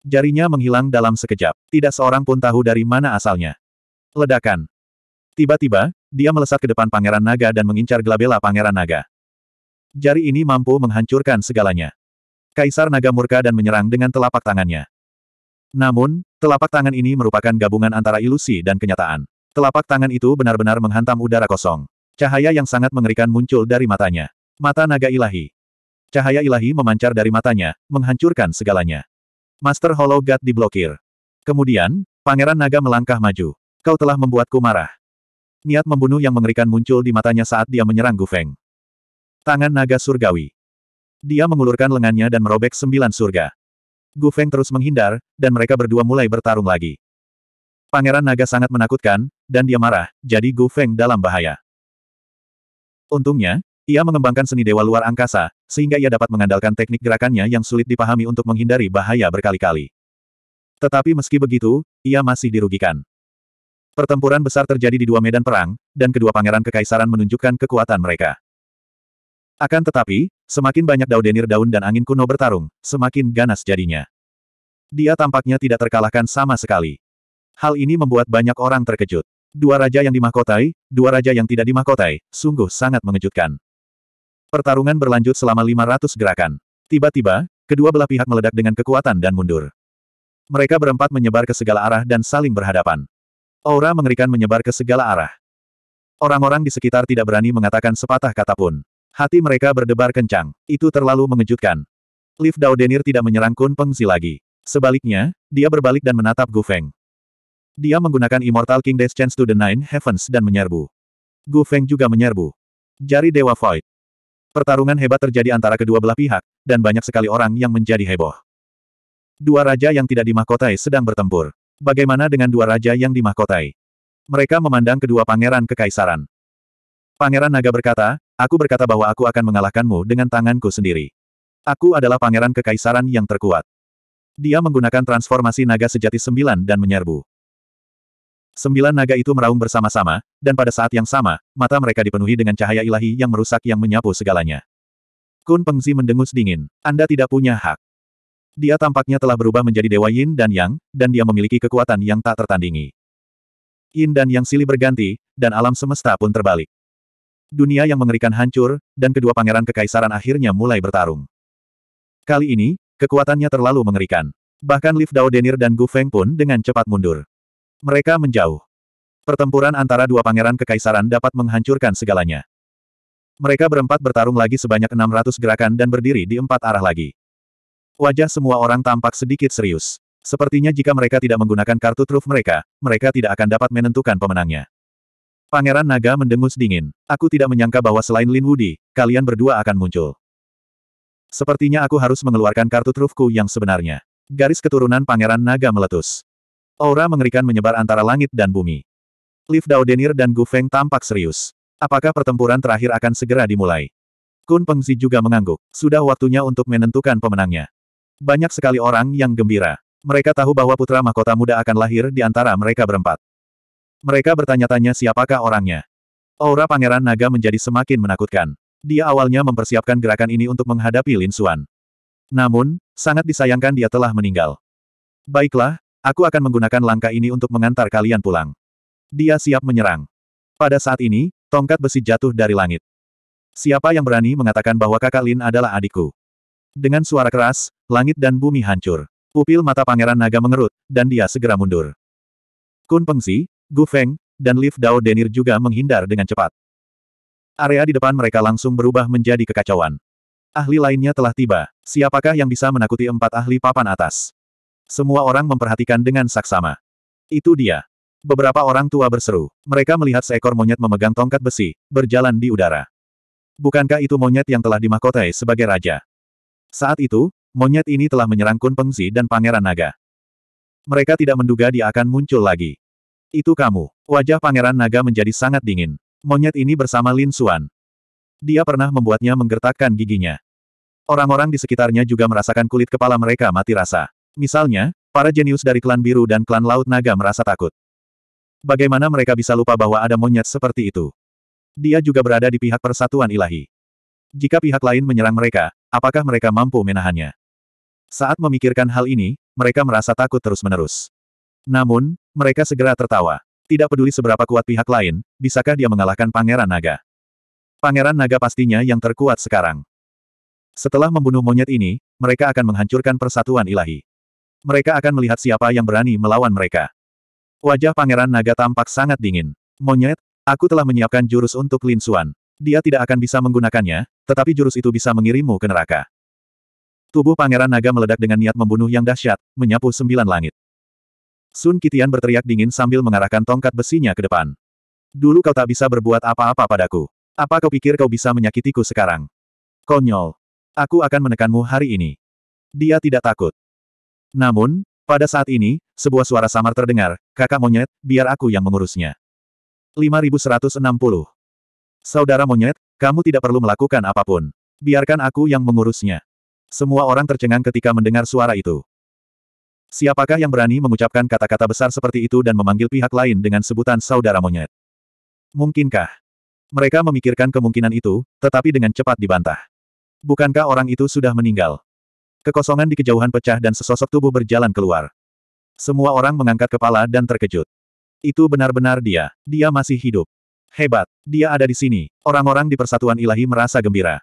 Jarinya menghilang dalam sekejap. Tidak seorang pun tahu dari mana asalnya. Ledakan. Tiba-tiba, dia melesat ke depan Pangeran Naga dan mengincar gelabela Pangeran Naga. Jari ini mampu menghancurkan segalanya. Kaisar naga murka dan menyerang dengan telapak tangannya. Namun, telapak tangan ini merupakan gabungan antara ilusi dan kenyataan. Telapak tangan itu benar-benar menghantam udara kosong. Cahaya yang sangat mengerikan muncul dari matanya. Mata naga ilahi. Cahaya ilahi memancar dari matanya, menghancurkan segalanya. Master Hollow God diblokir. Kemudian, Pangeran Naga melangkah maju. Kau telah membuatku marah. Niat membunuh yang mengerikan muncul di matanya saat dia menyerang Gu Feng. Tangan naga surgawi. Dia mengulurkan lengannya dan merobek sembilan surga. Gu Feng terus menghindar, dan mereka berdua mulai bertarung lagi. Pangeran naga sangat menakutkan, dan dia marah, jadi Gu Feng dalam bahaya. Untungnya, ia mengembangkan seni dewa luar angkasa, sehingga ia dapat mengandalkan teknik gerakannya yang sulit dipahami untuk menghindari bahaya berkali-kali. Tetapi meski begitu, ia masih dirugikan. Pertempuran besar terjadi di dua medan perang, dan kedua pangeran kekaisaran menunjukkan kekuatan mereka. Akan tetapi, semakin banyak daudenir daun dan angin kuno bertarung, semakin ganas jadinya. Dia tampaknya tidak terkalahkan sama sekali. Hal ini membuat banyak orang terkejut. Dua raja yang dimahkotai, dua raja yang tidak dimahkotai, sungguh sangat mengejutkan. Pertarungan berlanjut selama 500 gerakan. Tiba-tiba, kedua belah pihak meledak dengan kekuatan dan mundur. Mereka berempat menyebar ke segala arah dan saling berhadapan. Aura mengerikan menyebar ke segala arah. Orang-orang di sekitar tidak berani mengatakan sepatah kata pun. Hati mereka berdebar kencang. Itu terlalu mengejutkan. Liv Daudenir tidak menyerang Kun Pengzi lagi. Sebaliknya, dia berbalik dan menatap Gu Feng. Dia menggunakan Immortal King Death to the Nine Heavens dan menyerbu. Gu Feng juga menyerbu. Jari Dewa Void. Pertarungan hebat terjadi antara kedua belah pihak, dan banyak sekali orang yang menjadi heboh. Dua raja yang tidak dimahkotai sedang bertempur. Bagaimana dengan dua raja yang dimahkotai? Mereka memandang kedua pangeran kekaisaran. Pangeran Naga berkata, Aku berkata bahwa aku akan mengalahkanmu dengan tanganku sendiri. Aku adalah pangeran kekaisaran yang terkuat. Dia menggunakan transformasi naga sejati sembilan dan menyerbu. Sembilan naga itu meraung bersama-sama, dan pada saat yang sama, mata mereka dipenuhi dengan cahaya ilahi yang merusak yang menyapu segalanya. Kun Pengzi mendengus dingin. Anda tidak punya hak. Dia tampaknya telah berubah menjadi dewa Yin dan Yang, dan dia memiliki kekuatan yang tak tertandingi. Yin dan Yang silih berganti, dan alam semesta pun terbalik. Dunia yang mengerikan hancur, dan kedua pangeran kekaisaran akhirnya mulai bertarung. Kali ini, kekuatannya terlalu mengerikan. Bahkan Liv Dao Denir dan Gu Feng pun dengan cepat mundur. Mereka menjauh. Pertempuran antara dua pangeran kekaisaran dapat menghancurkan segalanya. Mereka berempat bertarung lagi sebanyak 600 gerakan dan berdiri di empat arah lagi. Wajah semua orang tampak sedikit serius. Sepertinya jika mereka tidak menggunakan kartu truf mereka, mereka tidak akan dapat menentukan pemenangnya. Pangeran Naga mendengus dingin. Aku tidak menyangka bahwa selain Lin Wudi, kalian berdua akan muncul. Sepertinya aku harus mengeluarkan kartu trufku yang sebenarnya. Garis keturunan Pangeran Naga meletus. Aura mengerikan menyebar antara langit dan bumi. Liv Denir, dan Gu Feng tampak serius. Apakah pertempuran terakhir akan segera dimulai? Kun Pengzi juga mengangguk. Sudah waktunya untuk menentukan pemenangnya. Banyak sekali orang yang gembira. Mereka tahu bahwa putra mahkota muda akan lahir di antara mereka berempat. Mereka bertanya-tanya siapakah orangnya. Aura Pangeran Naga menjadi semakin menakutkan. Dia awalnya mempersiapkan gerakan ini untuk menghadapi Lin Xuan. Namun, sangat disayangkan dia telah meninggal. Baiklah, aku akan menggunakan langkah ini untuk mengantar kalian pulang. Dia siap menyerang. Pada saat ini, tongkat besi jatuh dari langit. Siapa yang berani mengatakan bahwa kakak Lin adalah adikku? Dengan suara keras, langit dan bumi hancur. Pupil mata Pangeran Naga mengerut, dan dia segera mundur. Kun Pengsi, Gu Feng, dan Liv Dao Denir juga menghindar dengan cepat. Area di depan mereka langsung berubah menjadi kekacauan. Ahli lainnya telah tiba. Siapakah yang bisa menakuti empat ahli papan atas? Semua orang memperhatikan dengan saksama. Itu dia. Beberapa orang tua berseru. Mereka melihat seekor monyet memegang tongkat besi, berjalan di udara. Bukankah itu monyet yang telah dimahkotai sebagai raja? Saat itu, monyet ini telah menyerang Kun Pengzi dan Pangeran Naga. Mereka tidak menduga dia akan muncul lagi. Itu kamu. Wajah Pangeran Naga menjadi sangat dingin. Monyet ini bersama Lin Xuan. Dia pernah membuatnya menggertakkan giginya. Orang-orang di sekitarnya juga merasakan kulit kepala mereka mati rasa. Misalnya, para jenius dari klan biru dan klan laut naga merasa takut. Bagaimana mereka bisa lupa bahwa ada monyet seperti itu? Dia juga berada di pihak persatuan ilahi. Jika pihak lain menyerang mereka, apakah mereka mampu menahannya? Saat memikirkan hal ini, mereka merasa takut terus-menerus. Namun, mereka segera tertawa. Tidak peduli seberapa kuat pihak lain, bisakah dia mengalahkan Pangeran Naga? Pangeran Naga pastinya yang terkuat sekarang. Setelah membunuh monyet ini, mereka akan menghancurkan persatuan ilahi. Mereka akan melihat siapa yang berani melawan mereka. Wajah Pangeran Naga tampak sangat dingin. Monyet, aku telah menyiapkan jurus untuk Lin Suan. Dia tidak akan bisa menggunakannya, tetapi jurus itu bisa mengirimmu ke neraka. Tubuh Pangeran Naga meledak dengan niat membunuh yang dahsyat, menyapu sembilan langit. Sun Kitian berteriak dingin sambil mengarahkan tongkat besinya ke depan. Dulu kau tak bisa berbuat apa-apa padaku. Apa kau pikir kau bisa menyakitiku sekarang? Konyol. Aku akan menekanmu hari ini. Dia tidak takut. Namun, pada saat ini, sebuah suara samar terdengar, kakak monyet, biar aku yang mengurusnya. 5160. Saudara monyet, kamu tidak perlu melakukan apapun. Biarkan aku yang mengurusnya. Semua orang tercengang ketika mendengar suara itu. Siapakah yang berani mengucapkan kata-kata besar seperti itu dan memanggil pihak lain dengan sebutan saudara monyet? Mungkinkah? Mereka memikirkan kemungkinan itu, tetapi dengan cepat dibantah. Bukankah orang itu sudah meninggal? Kekosongan di kejauhan pecah dan sesosok tubuh berjalan keluar. Semua orang mengangkat kepala dan terkejut. Itu benar-benar dia. Dia masih hidup. Hebat. Dia ada di sini. Orang-orang di persatuan ilahi merasa gembira.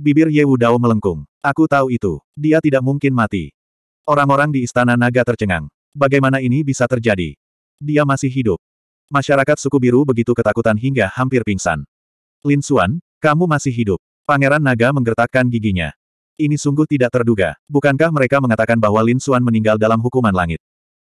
Bibir Yewu Dao melengkung. Aku tahu itu. Dia tidak mungkin mati. Orang-orang di Istana Naga tercengang. Bagaimana ini bisa terjadi? Dia masih hidup. Masyarakat suku biru begitu ketakutan hingga hampir pingsan. Lin Xuan, kamu masih hidup. Pangeran Naga menggertakkan giginya. Ini sungguh tidak terduga. Bukankah mereka mengatakan bahwa Lin Xuan meninggal dalam hukuman langit?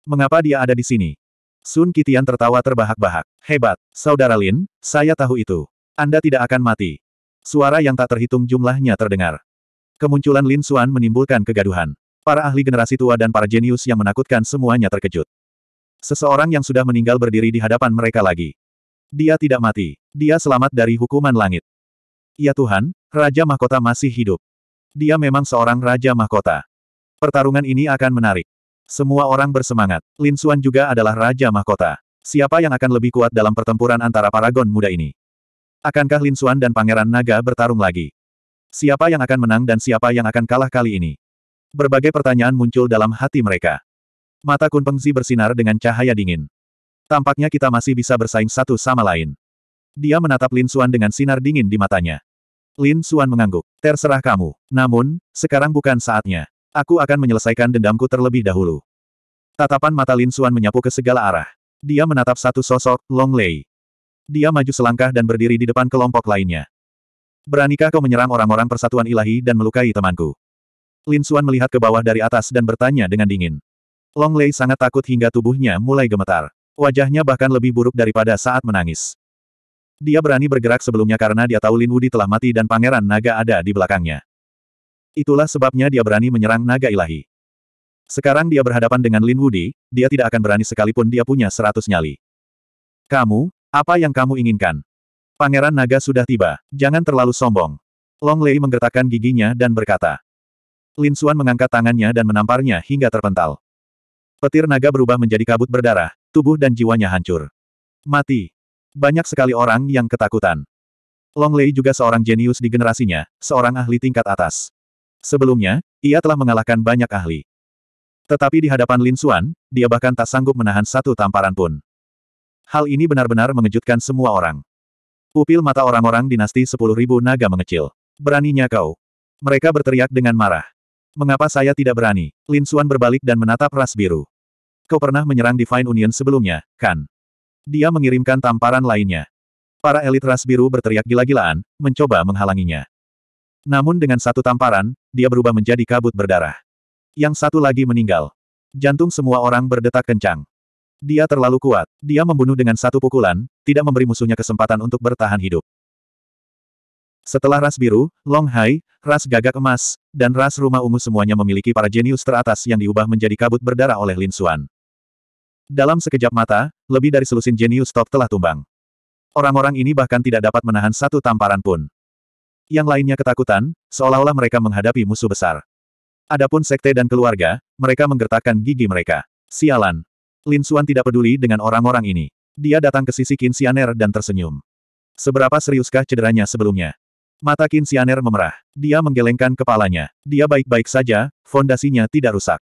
Mengapa dia ada di sini? Sun Kitian tertawa terbahak-bahak. Hebat, Saudara Lin, saya tahu itu. Anda tidak akan mati. Suara yang tak terhitung jumlahnya terdengar. Kemunculan Lin Xuan menimbulkan kegaduhan. Para ahli generasi tua dan para jenius yang menakutkan semuanya terkejut. Seseorang yang sudah meninggal berdiri di hadapan mereka lagi. Dia tidak mati. Dia selamat dari hukuman langit. Ya Tuhan, Raja Mahkota masih hidup. Dia memang seorang Raja Mahkota. Pertarungan ini akan menarik. Semua orang bersemangat. Lin Xuan juga adalah Raja Mahkota. Siapa yang akan lebih kuat dalam pertempuran antara paragon muda ini? Akankah Lin Xuan dan Pangeran Naga bertarung lagi? Siapa yang akan menang dan siapa yang akan kalah kali ini? Berbagai pertanyaan muncul dalam hati mereka. Mata Kun Pengzi bersinar dengan cahaya dingin. Tampaknya kita masih bisa bersaing satu sama lain. Dia menatap Lin Suan dengan sinar dingin di matanya. Lin Suan mengangguk. Terserah kamu. Namun, sekarang bukan saatnya. Aku akan menyelesaikan dendamku terlebih dahulu. Tatapan mata Lin Suan menyapu ke segala arah. Dia menatap satu sosok, Long Lei. Dia maju selangkah dan berdiri di depan kelompok lainnya. Beranikah kau menyerang orang-orang persatuan ilahi dan melukai temanku? Lin Xuan melihat ke bawah dari atas dan bertanya dengan dingin. Long Lei sangat takut hingga tubuhnya mulai gemetar. Wajahnya bahkan lebih buruk daripada saat menangis. Dia berani bergerak sebelumnya karena dia tahu Lin Wudi telah mati dan Pangeran Naga ada di belakangnya. Itulah sebabnya dia berani menyerang Naga Ilahi. Sekarang dia berhadapan dengan Lin Wudi, dia tidak akan berani sekalipun dia punya seratus nyali. Kamu, apa yang kamu inginkan? Pangeran Naga sudah tiba, jangan terlalu sombong. Long Lei menggertakkan giginya dan berkata, Lin Suan mengangkat tangannya dan menamparnya hingga terpental. Petir naga berubah menjadi kabut berdarah, tubuh dan jiwanya hancur. Mati. Banyak sekali orang yang ketakutan. Long Lei juga seorang jenius di generasinya, seorang ahli tingkat atas. Sebelumnya, ia telah mengalahkan banyak ahli. Tetapi di hadapan Lin Suan, dia bahkan tak sanggup menahan satu tamparan pun. Hal ini benar-benar mengejutkan semua orang. Pupil mata orang-orang dinasti 10.000 naga mengecil. Beraninya kau. Mereka berteriak dengan marah. Mengapa saya tidak berani? Lin Suan berbalik dan menatap ras biru. Kau pernah menyerang Divine Union sebelumnya, kan? Dia mengirimkan tamparan lainnya. Para elit ras biru berteriak gila-gilaan, mencoba menghalanginya. Namun dengan satu tamparan, dia berubah menjadi kabut berdarah. Yang satu lagi meninggal. Jantung semua orang berdetak kencang. Dia terlalu kuat. Dia membunuh dengan satu pukulan, tidak memberi musuhnya kesempatan untuk bertahan hidup. Setelah ras biru, Long Hai, ras gagak emas, dan ras rumah ungu semuanya memiliki para jenius teratas yang diubah menjadi kabut berdarah oleh Lin Xuan. Dalam sekejap mata, lebih dari selusin jenius top telah tumbang. Orang-orang ini bahkan tidak dapat menahan satu tamparan pun. Yang lainnya ketakutan, seolah-olah mereka menghadapi musuh besar. Adapun sekte dan keluarga, mereka menggertakkan gigi mereka. Sialan. Lin Xuan tidak peduli dengan orang-orang ini. Dia datang ke sisi Qin Xianer dan tersenyum. Seberapa seriuskah cederanya sebelumnya? Mata Qin Xianer memerah. Dia menggelengkan kepalanya. Dia baik-baik saja, fondasinya tidak rusak.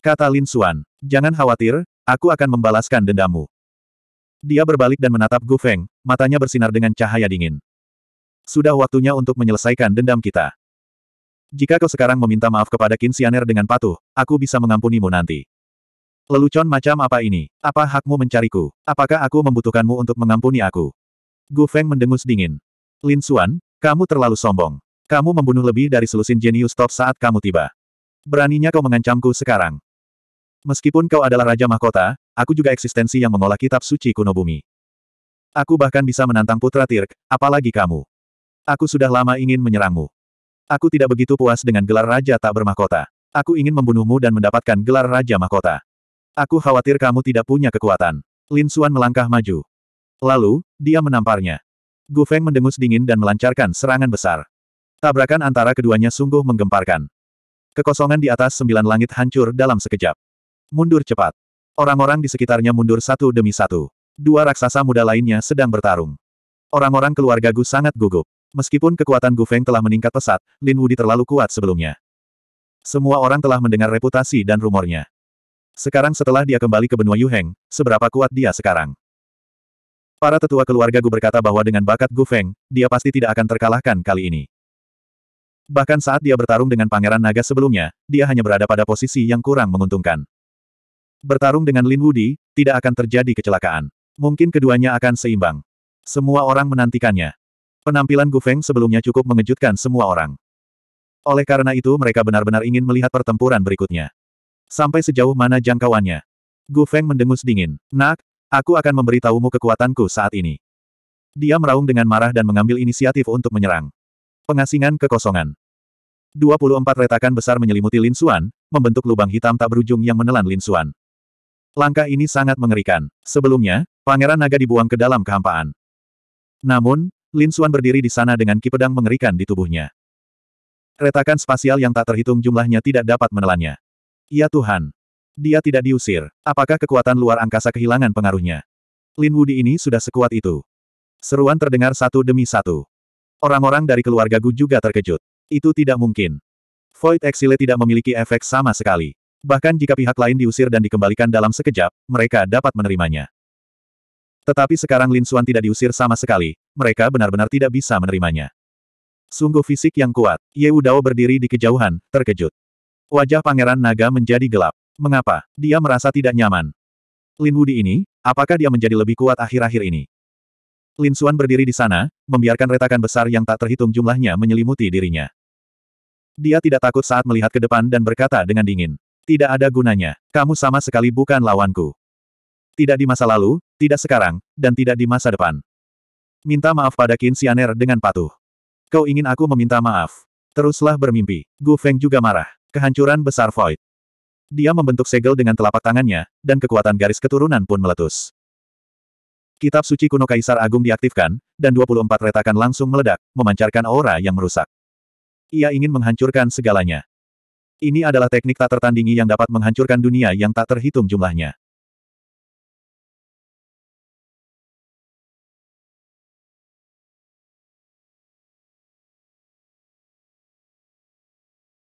Kata Lin Xuan. Jangan khawatir, aku akan membalaskan dendammu. Dia berbalik dan menatap Gu Feng, matanya bersinar dengan cahaya dingin. Sudah waktunya untuk menyelesaikan dendam kita. Jika kau sekarang meminta maaf kepada Qin Xianer dengan patuh, aku bisa mengampunimu nanti. Lelucon macam apa ini? Apa hakmu mencariku? Apakah aku membutuhkanmu untuk mengampuni aku? Gu Feng mendengus dingin. Lin Xuan, kamu terlalu sombong. Kamu membunuh lebih dari selusin jenius top saat kamu tiba. Beraninya kau mengancamku sekarang. Meskipun kau adalah Raja Mahkota, aku juga eksistensi yang mengolah kitab suci kuno bumi. Aku bahkan bisa menantang Putra Tirk, apalagi kamu. Aku sudah lama ingin menyerangmu. Aku tidak begitu puas dengan gelar Raja tak bermahkota. Aku ingin membunuhmu dan mendapatkan gelar Raja Mahkota. Aku khawatir kamu tidak punya kekuatan. Lin Suan melangkah maju. Lalu, dia menamparnya. Gu Feng mendengus dingin dan melancarkan serangan besar. Tabrakan antara keduanya sungguh menggemparkan. Kekosongan di atas sembilan langit hancur dalam sekejap. Mundur cepat. Orang-orang di sekitarnya mundur satu demi satu. Dua raksasa muda lainnya sedang bertarung. Orang-orang keluarga Gu sangat gugup. Meskipun kekuatan Gu Feng telah meningkat pesat, Lin Wudi terlalu kuat sebelumnya. Semua orang telah mendengar reputasi dan rumornya. Sekarang setelah dia kembali ke benua Yu Heng, seberapa kuat dia sekarang? Para tetua keluarga Gu berkata bahwa dengan bakat Gu Feng, dia pasti tidak akan terkalahkan kali ini. Bahkan saat dia bertarung dengan Pangeran Naga sebelumnya, dia hanya berada pada posisi yang kurang menguntungkan. Bertarung dengan Lin Wudi, tidak akan terjadi kecelakaan. Mungkin keduanya akan seimbang. Semua orang menantikannya. Penampilan Gu Feng sebelumnya cukup mengejutkan semua orang. Oleh karena itu mereka benar-benar ingin melihat pertempuran berikutnya. Sampai sejauh mana jangkauannya? Gu Feng mendengus dingin. Nak, Aku akan memberitahumu kekuatanku saat ini. Dia meraung dengan marah dan mengambil inisiatif untuk menyerang. Pengasingan kekosongan. 24 retakan besar menyelimuti Lin Xuan, membentuk lubang hitam tak berujung yang menelan Lin Xuan. Langkah ini sangat mengerikan. Sebelumnya, Pangeran Naga dibuang ke dalam kehampaan. Namun, Lin Xuan berdiri di sana dengan ki pedang mengerikan di tubuhnya. Retakan spasial yang tak terhitung jumlahnya tidak dapat menelannya. Ya Tuhan, dia tidak diusir. Apakah kekuatan luar angkasa kehilangan pengaruhnya? Lin Wudi ini sudah sekuat itu. Seruan terdengar satu demi satu. Orang-orang dari keluarga Gu juga terkejut. Itu tidak mungkin. Void Exile tidak memiliki efek sama sekali. Bahkan jika pihak lain diusir dan dikembalikan dalam sekejap, mereka dapat menerimanya. Tetapi sekarang Lin Suan tidak diusir sama sekali, mereka benar-benar tidak bisa menerimanya. Sungguh fisik yang kuat, Ye Udao berdiri di kejauhan, terkejut. Wajah Pangeran Naga menjadi gelap. Mengapa? Dia merasa tidak nyaman. Lin Wudi ini, apakah dia menjadi lebih kuat akhir-akhir ini? Lin Xuan berdiri di sana, membiarkan retakan besar yang tak terhitung jumlahnya menyelimuti dirinya. Dia tidak takut saat melihat ke depan dan berkata dengan dingin. Tidak ada gunanya. Kamu sama sekali bukan lawanku. Tidak di masa lalu, tidak sekarang, dan tidak di masa depan. Minta maaf pada Qin Xianer dengan patuh. Kau ingin aku meminta maaf. Teruslah bermimpi. Gu Feng juga marah. Kehancuran besar Void. Dia membentuk segel dengan telapak tangannya, dan kekuatan garis keturunan pun meletus. Kitab suci kuno Kaisar Agung diaktifkan, dan 24 retakan langsung meledak, memancarkan aura yang merusak. Ia ingin menghancurkan segalanya. Ini adalah teknik tak tertandingi yang dapat menghancurkan dunia yang tak terhitung jumlahnya.